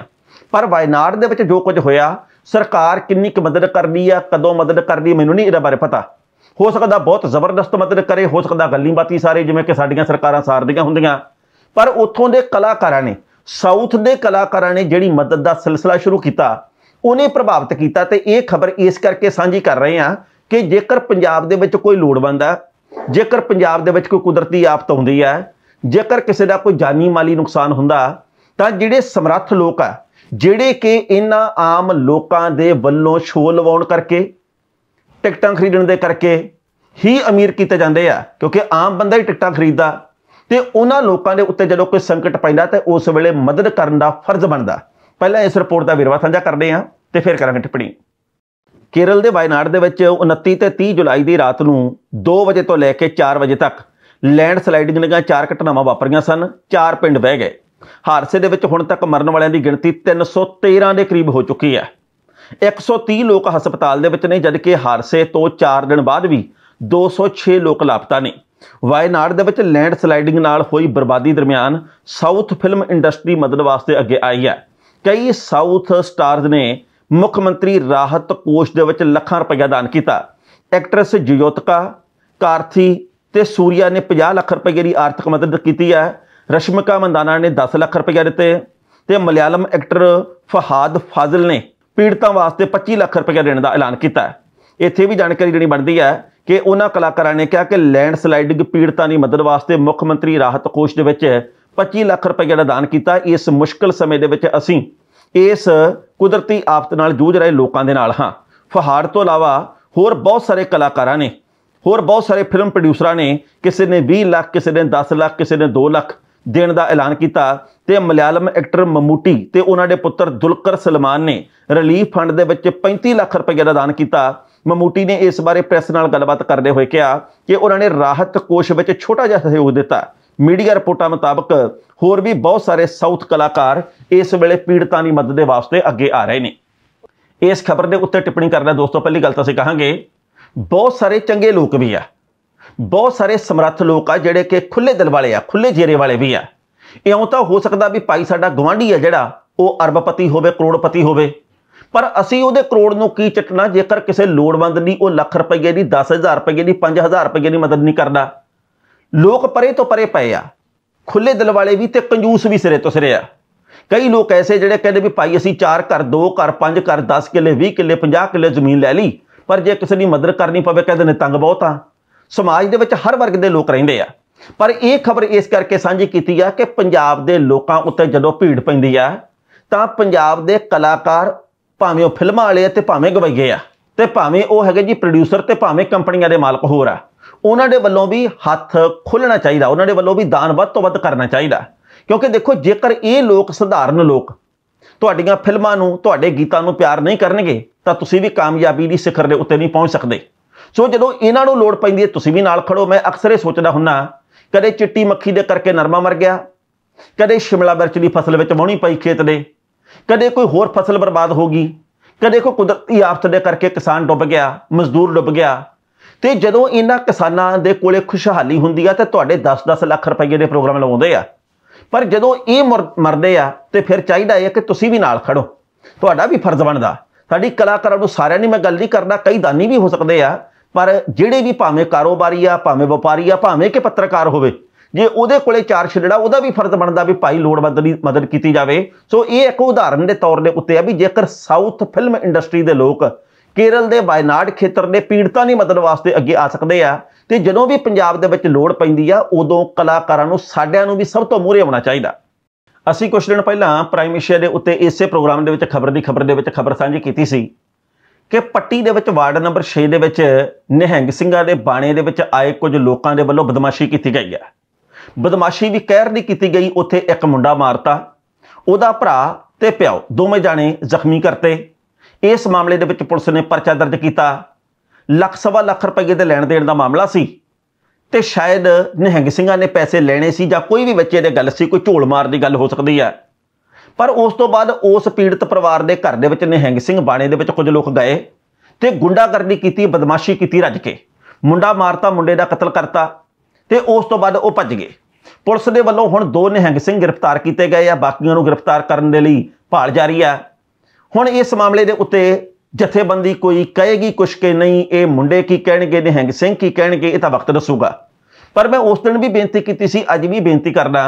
A: ਪਰ ਵਾਇਨਾਰ ਦੇ ਵਿੱਚ ਜੋ ਕੁਝ ਹੋਇਆ ਸਰਕਾਰ ਕਿੰਨੀ ਕੁ ਮਦਦ ਕਰਦੀ ਆ ਕਦੋਂ ਮਦਦ ਕਰਦੀ ਮੈਨੂੰ ਨਹੀਂ ਇਹਦੇ ਬਾਰੇ ਪਤਾ ਹੋ ਸਕਦਾ ਬਹੁਤ ਜ਼ਬਰਦਸਤ ਮਦਦ ਕਰੇ ਹੋ ਸਕਦਾ ਗੱਲੀ ਬਾਤੀ ਸਾਰੇ ਜਿਵੇਂ ਕਿ ਸਾਡੀਆਂ ਸਰਕਾਰਾਂ ਸਾਰਦੀਆਂ ਹੁੰਦੀਆਂ ਪਰ ਉੱਥੋਂ ਦੇ ਕਲਾਕਾਰਾਂ ਨੇ ਸਾਊਥ ਦੇ ਕਲਾਕਾਰਾਂ ਨੇ ਜਿਹੜੀ ਮਦਦ ਦਾ ਸਿਲਸਿਲਾ ਸ਼ੁਰੂ ਕੀਤਾ ਉਹਨੇ ਪ੍ਰਭਾਵਿਤ ਕੀਤਾ ਤੇ ਇਹ ਖਬਰ ਇਸ ਕਰਕੇ ਸਾਂਝੀ ਕਰ ਰਹੇ ਆ ਕਿ ਜੇਕਰ ਪੰਜਾਬ ਦੇ ਵਿੱਚ ਕੋਈ ਲੋੜਵੰਦ ਆ ਜੇਕਰ ਪੰਜਾਬ ਦੇ ਵਿੱਚ ਕੋਈ ਕੁਦਰਤੀ ਆਫਤ ਆਉਂਦੀ ਹੈ ਜੇਕਰ ਕਿਸੇ ਦਾ ਕੋਈ ਜਾਨੀ ਮਾਲੀ ਨੁਕਸਾਨ ਹੁੰਦਾ ਤਾਂ ਜਿਹੜੇ ਸਮਰੱਥ ਲੋਕ ਆ ਜਿਹੜੇ ਕਿ ਇਹਨਾਂ ਆਮ ਲੋਕਾਂ ਦੇ ਵੱਲੋਂ ਸ਼ੋਅ ਲਵਾਉਣ ਕਰਕੇ ਟਿਕਟਾਂ ਖਰੀਦਣ ਦੇ ਕਰਕੇ ਹੀ ਅਮੀਰ ਕੀਤੇ ਜਾਂਦੇ ਆ ਕਿਉਂਕਿ ਆਮ ਬੰਦਾ ਹੀ ਟਿਕਟਾਂ ਖਰੀਦਦਾ ਤੇ ਉਹਨਾਂ ਲੋਕਾਂ ਦੇ ਉੱਤੇ ਜਦੋਂ ਕੋਈ ਸੰਕਟ ਪੈਂਦਾ ਤੇ ਉਸ ਵੇਲੇ ਮਦਦ ਕਰਨ ਦਾ ਫਰਜ਼ ਬਣਦਾ ਪਹਿਲਾਂ ਇਸ ਰਿਪੋਰਟ ਦਾ ਵਿਰਵਾ ਸਾਂਝਾ ਕਰਦੇ ਆ ਤੇ ਫਿਰ ਕਰਾਂਗੇ ਟਿੱਪਣੀ ਕੇਰਲ ਦੇ ਵਾਇਨਾਰਡ ਦੇ ਵਿੱਚ 29 ਤੇ 30 ਜੁਲਾਈ ਦੀ ਰਾਤ ਨੂੰ 2 ਵਜੇ ਤੋਂ ਲੈ ਕੇ 4 ਵਜੇ ਤੱਕ ਲੈਂਡ ਸਲਾਈਡਿੰਗ ਨਾਲ ਚਾਰ ਘਟਨਾਵਾਂ ਵਾਪਰੀਆਂ ਸਨ ਚਾਰ ਪਿੰਡ ਵਹਿ ਗਏ ਹਾਦਸੇ ਦੇ ਵਿੱਚ ਹੁਣ ਤੱਕ ਮਰਨ ਵਾਲਿਆਂ ਦੀ ਗਿਣਤੀ 313 ਦੇ ਕਰੀਬ ਹੋ ਚੁੱਕੀ ਹੈ 130 ਲੋਕ ਹਸਪਤਾਲ ਦੇ ਵਿੱਚ ਨੇ ਜਦਕਿ ਹਾਦਸੇ ਤੋਂ 4 ਦਿਨ ਬਾਅਦ ਵੀ 206 ਲੋਕ ਲਾਪਤਾ ਨੇ ਵਾਇਨਾਰਡ ਦੇ ਵਿੱਚ ਲੈਂਡ ਸਲਾਈਡਿੰਗ ਨਾਲ ਹੋਈ ਬਰਬਾਦੀ ਦਰਮਿਆਨ ਸਾਊਥ ਫਿਲਮ ਇੰਡਸਟਰੀ ਮਦਦ ਵਾਸਤੇ ਅੱਗੇ ਆਈ ਹੈ ਕਈ ਸਾਊਥ ਸਟਾਰਜ਼ ਨੇ ਮੁੱਖ ਮੰਤਰੀ ਰਾਹਤ ਕੋਸ਼ ਦੇ ਵਿੱਚ ਲੱਖਾਂ ਰੁਪਏ ਦਾਨ ਕੀਤਾ ਐਕਟਰੈਸ ਜਯੋਤਕਾ ਕਾਰਥੀ ਤੇ ਸੂਰਿਆ ਨੇ 50 ਲੱਖ ਰੁਪਏ ਦੀ ਆਰਥਿਕ ਮਦਦ ਕੀਤੀ ਹੈ ਰਸ਼ਮਿਕਾ ਮੰਦਾਨਾ ਨੇ 10 ਲੱਖ ਰੁਪਏ ਦਿੱਤੇ ਤੇ ਮਲਿਆਲਮ ਐਕਟਰ ਫਹਾਦ ਫਾਜ਼ਲ ਨੇ ਪੀੜਤਾਂ ਵਾਸਤੇ 25 ਲੱਖ ਰੁਪਏ ਦੇਣ ਦਾ ਐਲਾਨ ਕੀਤਾ ਇੱਥੇ ਵੀ ਜਾਣਕਾਰੀ ਦੇਣੀ ਬਣਦੀ ਹੈ ਕਿ ਉਹਨਾਂ ਕਲਾਕਾਰਾਂ ਨੇ ਕਿਹਾ ਕਿ ਲੈਂਡ ਸਲਾਈਡਿੰਗ ਪੀੜਤਾਂ ਦੀ ਮਦਦ ਵਾਸਤੇ ਮੁੱਖ ਮੰਤਰੀ ਰਾਹਤ ਕੋਸ਼ ਦੇ ਵਿੱਚ 25 ਲੱਖ ਰੁਪਏ ਦਾ ਦਾਨ ਕੀਤਾ ਇਸ ਮੁਸ਼ਕਲ ਸਮੇਂ ਦੇ ਵਿੱਚ ਅਸੀਂ ਇਸ ਕੁਦਰਤੀ ਆਫਤ ਨਾਲ ਜੂਝ ਰਹੇ ਲੋਕਾਂ ਦੇ ਨਾਲ ਹਾਂ ਫਹਾੜ ਤੋਂ ਇਲਾਵਾ ਹੋਰ ਬਹੁਤ ਸਾਰੇ ਕਲਾਕਾਰਾਂ ਨੇ ਹੋਰ ਬਹੁਤ ਸਾਰੇ ਫਿਲਮ ਪ੍ਰੋਡਿਊਸਰਾਂ ਨੇ ਕਿਸੇ ਨੇ 20 ਲੱਖ ਕਿਸੇ ਨੇ 10 ਲੱਖ ਕਿਸੇ ਨੇ 2 ਲੱਖ ਦੇਣ ਦਾ ਐਲਾਨ ਕੀਤਾ ਤੇ ਮਲਿਆਲਮ ਐਕਟਰ ਮਮੂਟੀ ਤੇ ਉਹਨਾਂ ਦੇ ਪੁੱਤਰ ਦੁਲਕਰ ਸਲਮਾਨ ਨੇ ਰਿਲੀਫ ਫੰਡ ਦੇ ਵਿੱਚ 35 ਲੱਖ ਰੁਪਏ ਦਾ ਦਾਨ ਕੀਤਾ ਮਮੂਟੀ ਨੇ ਇਸ ਬਾਰੇ ਪ੍ਰੈਸ ਨਾਲ ਗੱਲਬਾਤ ਕਰਦੇ ਹੋਏ ਕਿਹਾ ਕਿ ਉਹਨਾਂ ਨੇ ਰਾਹਤ ਕੋਸ਼ ਵਿੱਚ ਛੋਟਾ ਜਿਹਾ ਸਹਿਯੋਗ ਦਿੱਤਾ ਮੀਡੀਆ ਰਿਪੋਰਟਾਂ ਮੁਤਾਬਕ ਹੋਰ ਵੀ ਬਹੁਤ ਸਾਰੇ ਸਾਊਥ ਕਲਾਕਾਰ ਇਸ ਵੇਲੇ ਪੀੜਤਾਂ ਦੀ ਮਦਦ ਦੇ ਵਾਸਤੇ ਅੱਗੇ ਆ ਰਹੇ ਨੇ ਇਸ ਖਬਰ ਦੇ ਉੱਤੇ ਟਿੱਪਣੀ ਕਰਨਾ ਦੋਸਤੋ ਪਹਿਲੀ ਗੱਲ ਤਾਂ ਅਸੀਂ ਕਹਾਂਗੇ ਬਹੁਤ ਸਾਰੇ ਚੰਗੇ ਲੋਕ ਵੀ ਆ ਬਹੁਤ ਸਾਰੇ ਸਮਰੱਥ ਲੋਕ ਆ ਜਿਹੜੇ ਕਿ ਖੁੱਲੇ ਦਿਲ ਵਾਲੇ ਆ ਖੁੱਲੇ ਜੇਰੇ ਵਾਲੇ ਵੀ ਆ ਇਉਂ ਤਾਂ ਹੋ ਸਕਦਾ ਵੀ ਭਾਈ ਸਾਡਾ ਗਵਾਂਢੀ ਆ ਜਿਹੜਾ ਉਹ ਅਰਬਪਤੀ ਹੋਵੇ ਕਰੋੜਪਤੀ ਹੋਵੇ ਪਰ ਅਸੀਂ ਉਹਦੇ ਕਰੋੜ ਨੂੰ ਕੀ ਚਟਣਾ ਜੇਕਰ ਕਿਸੇ ਲੋੜਵੰਦ ਦੀ ਉਹ ਲੱਖ ਰੁਪਏ ਦੀ 10000 ਰੁਪਏ ਦੀ 5000 ਰੁਪਏ ਦੀ ਮਦਦ ਨਹੀਂ ਕਰਦਾ ਲੋਕ ਪਰੇ ਤੋਂ ਪਰੇ ਪਏ ਆ ਖੁੱਲੇ ਦਿਲ ਵਾਲੇ ਵੀ ਤੇ ਕੰਜੂਸ ਵੀ ਸਿਰੇ ਤੋਂ ਸਿਰੇ ਆ ਕਈ ਲੋਕ ਐਸੇ ਜਿਹੜੇ ਕਹਿੰਦੇ ਵੀ ਭਾਈ ਅਸੀਂ 4 ਘਰ 2 ਘਰ 5 ਘਰ 10 ਕਿੱਲੇ 20 ਕਿੱਲੇ 50 ਕਿੱਲੇ ਜ਼ਮੀਨ ਲੈ ਲਈ ਪਰ ਜੇ ਕਿਸੇ ਦੀ ਮਦਦ ਕਰਨੀ ਪਵੇ ਕਹਿੰਦੇ ਨੇ ਤੰਗ ਬਹੁਤ ਆ ਸਮਾਜ ਦੇ ਵਿੱਚ ਹਰ ਵਰਗ ਦੇ ਲੋਕ ਰਹਿੰਦੇ ਆ ਪਰ ਇਹ ਖਬਰ ਇਸ ਕਰਕੇ ਸਾਂਝੀ ਕੀਤੀ ਆ ਕਿ ਪੰਜਾਬ ਦੇ ਲੋਕਾਂ ਉੱਤੇ ਜਦੋਂ ਭੀੜ ਪੈਂਦੀ ਆ ਤਾਂ ਪੰਜਾਬ ਦੇ ਕਲਾਕਾਰ ਭਾਵੇਂ ਉਹ ਫਿਲਮਾਂ ਵਾਲੇ ਆ ਤੇ ਭਾਵੇਂ ਗਵਈਏ ਆ ਤੇ ਭਾਵੇਂ ਉਹ ਹੈਗੇ ਜੀ ਪ੍ਰੋਡਿਊਸਰ ਤੇ ਭਾਵੇਂ ਕੰਪਨੀਆਂ ਦੇ ਮਾਲਕ ਹੋਰ ਆ ਉਹਨਾਂ ਦੇ ਵੱਲੋਂ ਵੀ ਹੱਥ ਖੁੱਲਣਾ ਚਾਹੀਦਾ ਉਹਨਾਂ ਦੇ ਵੱਲੋਂ ਵੀ ਦਾਨ ਵੱਧ ਤੋਂ ਵੱਧ ਕਰਨਾ ਚਾਹੀਦਾ ਕਿਉਂਕਿ ਦੇਖੋ ਜੇਕਰ ਇਹ ਲੋਕ ਸਧਾਰਨ ਲੋਕ ਤੁਹਾਡੀਆਂ ਫਿਲਮਾਂ ਨੂੰ ਤੁਹਾਡੇ ਗੀਤਾਂ ਨੂੰ ਪਿਆਰ ਨਹੀਂ ਕਰਨਗੇ ਤਾਂ ਤੁਸੀਂ ਵੀ ਕਾਮਯਾਬੀ ਦੀ ਸਿਖਰ ਦੇ ਉੱਤੇ ਨਹੀਂ ਪਹੁੰਚ ਸਕਦੇ ਸੋ ਜਦੋਂ ਇਹਨਾਂ ਨੂੰ ਲੋੜ ਪੈਂਦੀ ਹੈ ਤੁਸੀਂ ਵੀ ਨਾਲ ਖੜੋ ਮੈਂ ਅਕਸਰ ਇਹ ਸੋਚਦਾ ਹੁੰਨਾ ਕਦੇ ਚਿੱਟੀ ਮੱਖੀ ਦੇ ਕਰਕੇ ਨਰਮਾ ਮਰ ਗਿਆ ਕਦੇ ਸ਼ਿਮਲਾ ਮਿਰਚ ਦੀ ਫਸਲ ਵਿੱਚ ਮੋਣੀ ਪਈ ਖੇਤ ਦੇ ਕਦੇ ਕੋਈ ਹੋਰ ਫਸਲ ਬਰਬਾਦ ਹੋ ਗਈ ਕਦੇ ਕੋਈ ਕੁਦਰਤੀ ਆਫਤ ਦੇ ਕਰਕੇ ਕਿਸਾਨ ਡੁੱਬ ਗਿਆ ਮਜ਼ਦੂਰ ਡੁੱਬ ਗਿਆ ਤੇ ਜਦੋਂ ਇਹਨਾਂ ਕਿਸਾਨਾਂ ਦੇ ਕੋਲੇ ਖੁਸ਼ਹਾਲੀ ਹੁੰਦੀ ਆ ਤੇ ਤੁਹਾਡੇ 10-10 ਲੱਖ ਰੁਪਏ ਦੇ ਪ੍ਰੋਗਰਾਮ ਲਵਾਉਂਦੇ ਆ ਪਰ ਜਦੋਂ ਇਹ ਮਰਦੇ ਆ ਤੇ ਫਿਰ ਚਾਹੀਦਾ ਹੈ ਕਿ ਤੁਸੀਂ ਵੀ ਨਾਲ ਖੜੋ ਤੁਹਾਡਾ ਵੀ ਫਰਜ਼ ਬਣਦਾ ਸਾਡੀ ਕਲਾਕਾਰਾਂ ਨੂੰ ਸਾਰਿਆਂ ਨੂੰ ਮੈਂ ਗੱਲ ਨਹੀਂ ਕਰਦਾ ਕਈ ਦਾਨੀ ਵੀ ਹੋ ਸਕਦੇ ਆ ਪਰ ਜਿਹੜੇ ਵੀ ਭਾਵੇਂ ਕਾਰੋਬਾਰੀ ਆ ਭਾਵੇਂ ਵਪਾਰੀ ਆ ਭਾਵੇਂ ਕਿ ਪੱਤਰਕਾਰ ਹੋਵੇ ਜੇ ਉਹਦੇ ਕੋਲੇ ਚਾਰ ਛਿੜੜਾ ਉਹਦਾ ਵੀ ਫਰਜ਼ ਬਣਦਾ ਵੀ ਭਾਈ ਲੋੜਵੰਦ ਦੀ ਮਦਦ ਕੀਤੀ ਜਾਵੇ ਸੋ ਇਹ ਇੱਕ ਉਦਾਹਰਨ ਦੇ ਤੌਰ ਦੇ ਉੱਤੇ ਆ ਵੀ ਜੇਕਰ ਸਾਊਥ ਫਿਲਮ ਇੰਡਸਟਰੀ ਦੇ ਲੋਕ ਕੇਰਲ ਦੇ ਵਾਇਨਾਡ ਖੇਤਰ ਦੇ ਪੀੜਤਾਂ ਦੀ ਮਦਦ ਵਾਸਤੇ ਅੱਗੇ ਆ ਸਕਦੇ ਆ ਤੇ ਜਦੋਂ ਵੀ ਪੰਜਾਬ ਦੇ ਵਿੱਚ ਲੋੜ ਪੈਂਦੀ ਆ ਉਦੋਂ ਕਲਾਕਾਰਾਂ ਨੂੰ ਸਾਡਿਆਂ ਨੂੰ ਵੀ ਸਭ ਤੋਂ ਮੂਹਰੇ ਆਉਣਾ ਚਾਹੀਦਾ ਅਸੀਂ ਕੁਝ ਦਿਨ ਪਹਿਲਾਂ ਪ੍ਰਾਈਮ ਏਸ਼ੀਆ ਦੇ ਉੱਤੇ ਇਸੇ ਪ੍ਰੋਗਰਾਮ ਦੇ ਵਿੱਚ ਖਬਰ ਦੀ ਖਬਰ ਦੇ ਵਿੱਚ ਖਬਰ ਸਾਂਝੀ ਕੀਤੀ ਸੀ ਕਿ ਪੱਟੀ ਦੇ ਵਿੱਚ ਵਾਰਡ ਨੰਬਰ 6 ਦੇ ਵਿੱਚ ਨਿਹੰਗ ਸਿੰਘਾਂ ਦੇ ਬਾਣੇ ਦੇ ਵਿੱਚ ਆਏ ਕੁਝ ਲੋਕਾਂ ਦੇ ਵੱਲੋਂ ਬਦਮਾਸ਼ੀ ਕੀਤੀ ਗਈ ਹੈ ਬਦਮਾਸ਼ੀ ਵੀ ਕਹਿਰ ਨਹੀਂ ਕੀਤੀ ਗਈ ਉੱਥੇ ਇੱਕ ਮੁੰਡਾ ਮਾਰਤਾ ਉਹਦਾ ਭਰਾ ਤੇ ਪਿਓ ਦੋਵੇਂ ਜਾਣੇ ਜ਼ਖਮੀ ਕਰਤੇ ਇਸ ਮਾਮਲੇ ਦੇ ਵਿੱਚ ਪੁਲਿਸ ਨੇ ਪਰਚਾ ਦਰਜ ਕੀਤਾ ਲੱਖ ਸਵਾ ਲੱਖ ਰੁਪਏ ਦੇ ਲੈਣ ਦੇਣ ਦਾ ਮਾਮਲਾ ਸੀ ਤੇ ਸ਼ਾਇਦ ਨਿਹੰਗ ਸਿੰਘਾਂ ਨੇ ਪੈਸੇ ਲੈਣੇ ਸੀ ਜਾਂ ਕੋਈ ਵੀ ਬੱਚੇ ਦੇ ਗੱਲ ਸੀ ਕੋਈ ਝੋਲ ਮਾਰ ਦੀ ਗੱਲ ਹੋ ਸਕਦੀ ਹੈ ਪਰ ਉਸ ਤੋਂ ਬਾਅਦ ਉਸ ਪੀੜਤ ਪਰਿਵਾਰ ਦੇ ਘਰ ਦੇ ਵਿੱਚ ਨਿਹੰਗ ਸਿੰਘ ਬਾਣੇ ਦੇ ਵਿੱਚ ਕੁਝ ਲੋਕ ਗਏ ਤੇ ਗੁੰਡਾਗਰਦੀ ਕੀਤੀ ਬਦਮਾਸ਼ੀ ਕੀਤੀ ਰੱਜ ਕੇ ਮੁੰਡਾ ਮਾਰਤਾ ਮੁੰਡੇ ਦਾ ਕਤਲ ਕਰਤਾ ਤੇ ਉਸ ਤੋਂ ਬਾਅਦ ਉਹ ਭੱਜ ਗਏ ਪੁਲਿਸ ਦੇ ਵੱਲੋਂ ਹੁਣ ਦੋ ਨਿਹੰਗ ਸਿੰਘ ਗ੍ਰਿਫਤਾਰ ਕੀਤੇ ਗਏ ਆ ਬਾਕੀਆਂ ਨੂੰ ਗ੍ਰਿਫਤਾਰ ਕਰਨ ਦੇ ਲਈ ਭਾਲ ਜਾਰੀ ਆ ਹੁਣ ਇਸ ਮਾਮਲੇ ਦੇ ਉੱਤੇ ਜਥੇਬੰਦੀ ਕੋਈ ਕਹੇਗੀ ਕੁਛ ਕਿ ਨਹੀਂ ਇਹ ਮੁੰਡੇ ਕੀ ਕਹਿਣਗੇ ਹੰਗ ਸਿੰਘ ਕੀ ਕਹਿਣਗੇ ਇਹ ਤਾਂ ਵਕਤ ਦੱਸੂਗਾ ਪਰ ਮੈਂ ਉਸ ਦਿਨ ਵੀ ਬੇਨਤੀ ਕੀਤੀ ਸੀ ਅੱਜ ਵੀ ਬੇਨਤੀ ਕਰਦਾ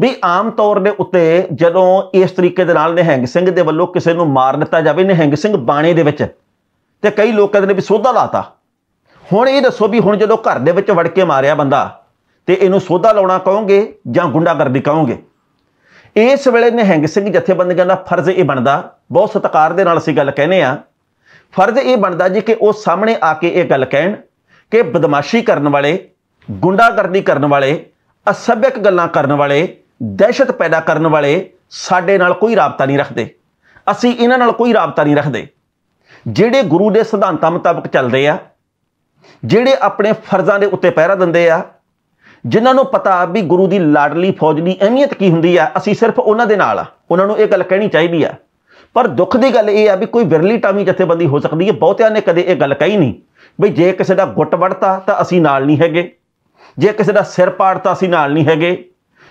A: ਵੀ ਆਮ ਤੌਰ ਦੇ ਉੱਤੇ ਜਦੋਂ ਇਸ ਤਰੀਕੇ ਦੇ ਨਾਲ ਹੰਗ ਸਿੰਘ ਦੇ ਵੱਲੋਂ ਕਿਸੇ ਨੂੰ ਮਾਰ ਦਿੱਤਾ ਜਾਵੇ ਨੇ ਹੰਗ ਸਿੰਘ ਬਾਣੇ ਦੇ ਵਿੱਚ ਤੇ ਕਈ ਲੋਕ ਕਹਿੰਦੇ ਨੇ ਵੀ ਸੋਧਾ ਲਾਤਾ ਹੁਣ ਇਹ ਦੱਸੋ ਵੀ ਹੁਣ ਜਦੋਂ ਘਰ ਦੇ ਵਿੱਚ ਵੜ ਕੇ ਮਾਰਿਆ ਬੰਦਾ ਤੇ ਇਹਨੂੰ ਸੋਧਾ ਲਾਉਣਾ ਕਹੋਗੇ ਜਾਂ ਗੁੰਡਾਗਰਦੀ ਕਹੋਗੇ ਇਸ ਵੇਲੇ ਨਿਹੰਗ ਸਿੰਘ ਜਥੇਬੰਦੀਆਂ ਦਾ ਫਰਜ਼ ਇਹ ਬਣਦਾ ਬਹੁਤ ਸਤਿਕਾਰ ਦੇ ਨਾਲ ਅਸੀਂ ਗੱਲ ਕਹਿੰਦੇ ਆ ਫਰਜ਼ ਇਹ ਬਣਦਾ ਜੀ ਕਿ ਉਹ ਸਾਹਮਣੇ ਆ ਕੇ ਇਹ ਗੱਲ ਕਹਿਣ ਕਿ ਬਦਮਾਸ਼ੀ ਕਰਨ ਵਾਲੇ ਗੁੰਡਾਗਰਦੀ ਕਰਨ ਵਾਲੇ ਅਸਭਿਅਕ ਗੱਲਾਂ ਕਰਨ ਵਾਲੇ ਦਹਿਸ਼ਤ ਪੈਦਾ ਕਰਨ ਵਾਲੇ ਸਾਡੇ ਨਾਲ ਕੋਈ ਰਾਬਤਾ ਨਹੀਂ ਰੱਖਦੇ ਅਸੀਂ ਇਹਨਾਂ ਨਾਲ ਕੋਈ ਰਾਬਤਾ ਨਹੀਂ ਰੱਖਦੇ ਜਿਹੜੇ ਗੁਰੂ ਦੇ ਸਿਧਾਂਤਾਂ ਮੁਤਾਬਕ ਚੱਲਦੇ ਆ ਜਿਹੜੇ ਆਪਣੇ ਫਰਜ਼ਾਂ ਦੇ ਉੱਤੇ ਪਹਿਰਾ ਦਿੰਦੇ ਆ ਜਿਨ੍ਹਾਂ ਨੂੰ ਪਤਾ ਵੀ ਗੁਰੂ ਦੀ ਲਾਡਲੀ ਫੌਜ ਦੀ ਅਹਿਮੀਅਤ ਕੀ ਹੁੰਦੀ ਆ ਅਸੀਂ ਸਿਰਫ ਉਹਨਾਂ ਦੇ ਨਾਲ ਆ ਉਹਨਾਂ ਨੂੰ ਇਹ ਗੱਲ ਕਹਿਣੀ ਚਾਹੀਦੀ ਆ ਪਰ ਦੁੱਖ ਦੀ ਗੱਲ ਇਹ ਆ ਵੀ ਕੋਈ ਵਿਰਲੀ ਟਾਮੀ ਜਥੇਬੰਦੀ ਹੋ ਸਕਦੀ ਹੈ ਬਹੁਤਿਆਂ ਨੇ ਕਦੇ ਇਹ ਗੱਲ ਕਹੀ ਨਹੀਂ ਵੀ ਜੇ ਕਿਸੇ ਦਾ ਗੁੱਟ ਵੜਤਾ ਤਾਂ ਅਸੀਂ ਨਾਲ ਨਹੀਂ ਹੈਗੇ ਜੇ ਕਿਸੇ ਦਾ ਸਿਰ ਪਾੜਤਾ ਅਸੀਂ ਨਾਲ ਨਹੀਂ ਹੈਗੇ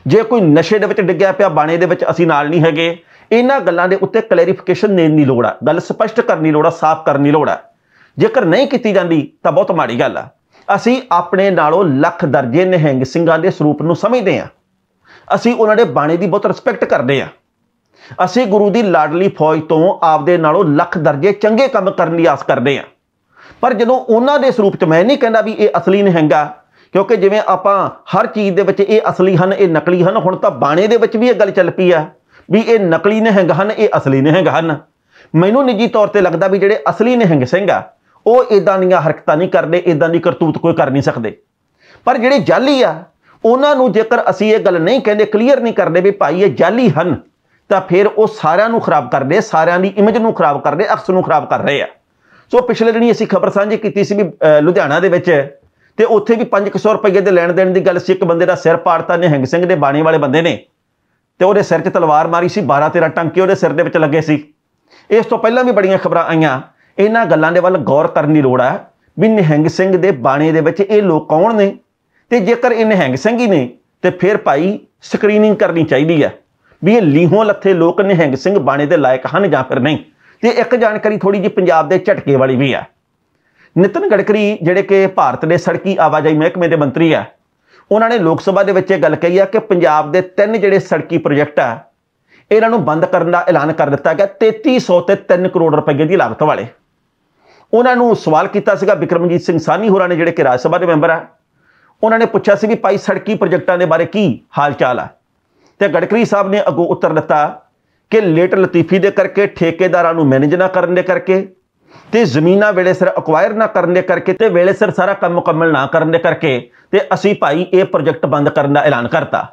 A: ਜੇ ਕੋਈ ਨਸ਼ੇ ਦੇ ਵਿੱਚ ਡਿੱਗਿਆ ਪਿਆ ਬਾਣੇ ਦੇ ਵਿੱਚ ਅਸੀਂ ਨਾਲ ਨਹੀਂ ਹੈਗੇ ਇਹਨਾਂ ਗੱਲਾਂ ਦੇ ਉੱਤੇ ਕਲੈਰੀਫਿਕੇਸ਼ਨ ਦੇਣ ਦੀ ਲੋੜ ਆ ਗੱਲ ਸਪਸ਼ਟ ਕਰਨੀ ਲੋੜ ਆ ਸਾਫ਼ ਕਰਨੀ ਲੋੜ ਆ ਜੇਕਰ ਨਹੀਂ ਕੀਤੀ ਜਾਂਦੀ ਤਾਂ ਬਹੁਤ ਮਾੜੀ ਗੱਲ ਆ ਅਸੀਂ ਆਪਣੇ ਨਾਲੋਂ ਲੱਖ ਦਰਜੇ ਨਿਹੰਗ ਸਿੰਘਾਂ ਦੇ ਸਰੂਪ ਨੂੰ ਸਮਝਦੇ ਹਾਂ ਅਸੀਂ ਉਹਨਾਂ ਦੇ ਬਾਣੀ ਦੀ ਬਹੁਤ ਰਿਸਪੈਕਟ ਕਰਦੇ ਹਾਂ ਅਸੀਂ ਗੁਰੂ ਦੀ ਲਾਡਲੀ ਫੌਜ ਤੋਂ ਆਪਦੇ ਨਾਲੋਂ ਲੱਖ ਦਰਜੇ ਚੰਗੇ ਕੰਮ ਕਰਨ ਦੀ ਆਸ ਕਰਦੇ ਹਾਂ ਪਰ ਜਦੋਂ ਉਹਨਾਂ ਦੇ ਸਰੂਪ 'ਚ ਮੈਂ ਨਹੀਂ ਕਹਿੰਦਾ ਵੀ ਇਹ ਅਸਲੀ ਨਿਹੰਗਾ ਕਿਉਂਕਿ ਜਿਵੇਂ ਆਪਾਂ ਹਰ ਚੀਜ਼ ਦੇ ਵਿੱਚ ਇਹ ਅਸਲੀ ਹਨ ਇਹ ਨਕਲੀ ਹਨ ਹੁਣ ਤਾਂ ਬਾਣੇ ਦੇ ਵਿੱਚ ਵੀ ਇਹ ਗੱਲ ਚੱਲ ਪਈ ਆ ਵੀ ਇਹ ਨਕਲੀ ਨਿਹੰਗ ਹਨ ਇਹ ਅਸਲੀ ਨਿਹੰਗ ਹਨ ਮੈਨੂੰ ਨਿੱਜੀ ਤੌਰ ਤੇ ਲੱਗਦਾ ਵੀ ਜਿਹੜੇ ਅਸਲੀ ਨਿਹੰਗ ਸਿੰਘ ਆ ਉਹ ਇਦਾਂ ਦੀਆਂ ਹਰਕਤਾਂ ਨਹੀਂ ਕਰਦੇ ਇਦਾਂ ਦੀ ਕਰਤੂਤ ਕੋਈ ਕਰ ਨਹੀਂ ਸਕਦੇ ਪਰ ਜਿਹੜੇ ਜਾਲੀ ਆ ਉਹਨਾਂ ਨੂੰ ਜੇਕਰ ਅਸੀਂ ਇਹ ਗੱਲ ਨਹੀਂ ਕਹਿੰਦੇ ਕਲੀਅਰ ਨਹੀਂ ਕਰਦੇ ਵੀ ਭਾਈ ਇਹ ਜਾਲੀ ਹਨ ਤਾਂ ਫਿਰ ਉਹ ਸਾਰਿਆਂ ਨੂੰ ਖਰਾਬ ਕਰਦੇ ਸਾਰਿਆਂ ਦੀ ਇਮੇਜ ਨੂੰ ਖਰਾਬ ਕਰਦੇ ਅਕਸ ਨੂੰ ਖਰਾਬ ਕਰ ਰਹੇ ਆ ਸੋ ਪਿਛਲੇ ਦਿਨੀ ਅਸੀਂ ਖਬਰ ਸਾਂਝੀ ਕੀਤੀ ਸੀ ਵੀ ਲੁਧਿਆਣਾ ਦੇ ਵਿੱਚ ਤੇ ਉੱਥੇ ਵੀ 500 ਰੁਪਏ ਦੇ ਲੈਣ ਦੇਣ ਦੀ ਗੱਲ ਸੀ ਇੱਕ ਬੰਦੇ ਦਾ ਸਿਰ ਪਾੜਤਾ ਨੇ ਹਿੰਗ ਸਿੰਘ ਦੇ ਬਾਣੀ ਵਾਲੇ ਬੰਦੇ ਨੇ ਤੇ ਉਹਦੇ ਸਿਰ 'ਚ ਤਲਵਾਰ ਮਾਰੀ ਸੀ 12 13 ਟੰਕੇ ਉਹਦੇ ਸਿਰ ਦੇ ਵਿੱਚ ਲੱਗੇ ਸੀ ਇਸ ਤੋਂ ਪਹਿਲਾਂ ਵੀ ਬੜੀਆਂ ਖਬਰਾਂ ਆਈਆਂ ਇਹਨਾਂ ਗੱਲਾਂ ਦੇ ਵੱਲ ਗੌਰ ਕਰਨ ਦੀ ਲੋੜ ਆ ਵੀ ਨਿਹੰਗ ਸਿੰਘ ਦੇ ਬਾਣੇ ਦੇ ਵਿੱਚ ਇਹ ਲੋਕ ਕੌਣ ਨੇ ਤੇ ਜੇਕਰ ਇਹ ਨਿਹੰਗ ਸਿੰਘ ਹੀ ਨੇ ਤੇ ਫਿਰ ਭਾਈ ਸਕਰੀਨਿੰਗ ਕਰਨੀ ਚਾਹੀਦੀ ਹੈ ਵੀ ਇਹ ਲੀਹੋਂ ਲੱਥੇ ਲੋਕ ਨਿਹੰਗ ਸਿੰਘ ਬਾਣੇ ਦੇ ਲਾਇਕ ਹਨ ਜਾਂ ਫਿਰ ਨਹੀਂ ਤੇ ਇੱਕ ਜਾਣਕਾਰੀ ਥੋੜੀ ਜੀ ਪੰਜਾਬ ਦੇ ਝਟਕੇ ਵਾਲੀ ਵੀ ਆ ਨਿਤਨ ਗੜਕਰੀ ਜਿਹੜੇ ਕਿ ਭਾਰਤ ਦੇ ਸੜਕੀ ਆਵਾਜਾਈ ਮਹਿਕਮੇ ਦੇ ਮੰਤਰੀ ਆ ਉਹਨਾਂ ਨੇ ਲੋਕ ਸਭਾ ਦੇ ਵਿੱਚ ਇਹ ਗੱਲ ਕਹੀ ਆ ਕਿ ਪੰਜਾਬ ਦੇ ਤਿੰਨ ਜਿਹੜੇ ਸੜਕੀ ਪ੍ਰੋਜੈਕਟ ਆ ਇਹਨਾਂ ਨੂੰ ਬੰਦ ਕਰਨ ਦਾ ਐਲਾਨ ਕਰ ਦਿੱਤਾ ਗਿਆ 3300 ਤੇ 3 ਕਰੋੜ ਰੁਪਏ ਦੀ ਲਾਗਤ ਵਾਲੇ ਉਹਨਾਂ ਨੂੰ ਸਵਾਲ ਕੀਤਾ ਸੀਗਾ ਬਿਕਰਮਜੀਤ ਸਿੰਘ ਸਾਨੀ ਹੋਰਾਂ ਨੇ ਜਿਹੜੇ ਕਿ ਰਾਜ ਸਭਾ ਦੇ ਮੈਂਬਰ ਆ ਉਹਨਾਂ ਨੇ ਪੁੱਛਿਆ ਸੀ ਵੀ ਭਾਈ ਸੜਕੀ ਪ੍ਰੋਜੈਕਟਾਂ ਦੇ ਬਾਰੇ ਕੀ ਹਾਲ ਚਾਲ ਆ ਤੇ ਗੜਕਰੀ ਸਾਹਿਬ ਨੇ ਅੱਗੋਂ ਉੱਤਰ ਦਿੱਤਾ ਕਿ ਲੇਟ ਲਤੀਫੀ ਦੇ ਕਰਕੇ ਠੇਕੇਦਾਰਾਂ ਨੂੰ ਮੈਨੇਜ ਨਾ ਕਰਨ ਦੇ ਕਰਕੇ ਤੇ ਜ਼ਮੀਨਾਂ ਵੇਲੇ ਸਿਰ ਅਕਵਾਇਰ ਨਾ ਕਰਨ ਦੇ ਕਰਕੇ ਤੇ ਵੇਲੇ ਸਿਰ ਸਾਰਾ ਕੰਮ ਮੁਕੰਮਲ ਨਾ ਕਰਨ ਦੇ ਕਰਕੇ ਤੇ ਅਸੀਂ ਭਾਈ ਇਹ ਪ੍ਰੋਜੈਕਟ ਬੰਦ ਕਰਨ ਦਾ ਐਲਾਨ ਕਰਤਾ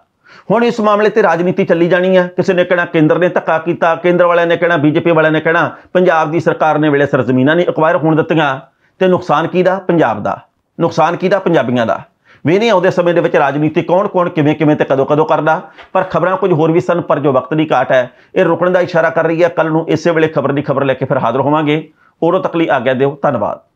A: ਹੁਣ ਇਸ ਮਾਮਲੇ ਤੇ ਰਾਜਨੀਤੀ ਚੱਲੀ ਜਾਣੀ ਹੈ ਕਿਸੇ ਨੇ ਕਹਿਣਾ ਕੇਂਦਰ ਨੇ ਧੱਕਾ ਕੀਤਾ ਕੇਂਦਰ ਵਾਲਿਆਂ ਨੇ ਕਹਿਣਾ ਬੀਜੇਪੀ ਵਾਲਿਆਂ ਨੇ ਕਹਿਣਾ ਪੰਜਾਬ ਦੀ ਸਰਕਾਰ ਨੇ ਵੇਲੇ ਸਰਜ਼ਮੀਨਾਂ ਨਹੀਂ ਅਕਵਾਇਰ ਹੋਣ ਦਿੱਤੀਆਂ ਤੇ ਨੁਕਸਾਨ ਕੀਦਾ ਪੰਜਾਬ ਦਾ ਨੁਕਸਾਨ ਕੀਦਾ ਪੰਜਾਬੀਆਂ ਦਾ ਵੀ ਨਹੀਂ ਆਉਂਦੇ ਸਮੇਂ ਦੇ ਵਿੱਚ ਰਾਜਨੀਤੀ ਕੌਣ-ਕੌਣ ਕਿਵੇਂ-ਕਿਵੇਂ ਤੇ ਕਦੋਂ-ਕਦੋਂ ਕਰਦਾ ਪਰ ਖਬਰਾਂ ਕੁਝ ਹੋਰ ਵੀ ਸਨ ਪਰ ਜੋ ਵਕਤ ਦੀ ਘਾਟ ਹੈ ਇਹ ਰੁਕਣ ਦਾ ਇਸ਼ਾਰਾ ਕਰ ਰਹੀ ਹੈ ਕੱਲ ਨੂੰ ਇਸੇ ਵੇਲੇ ਖਬਰ ਦੀ ਖਬਰ ਲੈ ਕੇ ਫਿਰ ਹਾਜ਼ਰ ਹੋਵਾਂਗੇ ਉਦੋਂ ਤੱਕ ਲਈ ਆਗਿਆ ਦਿਓ ਧੰਨਵਾਦ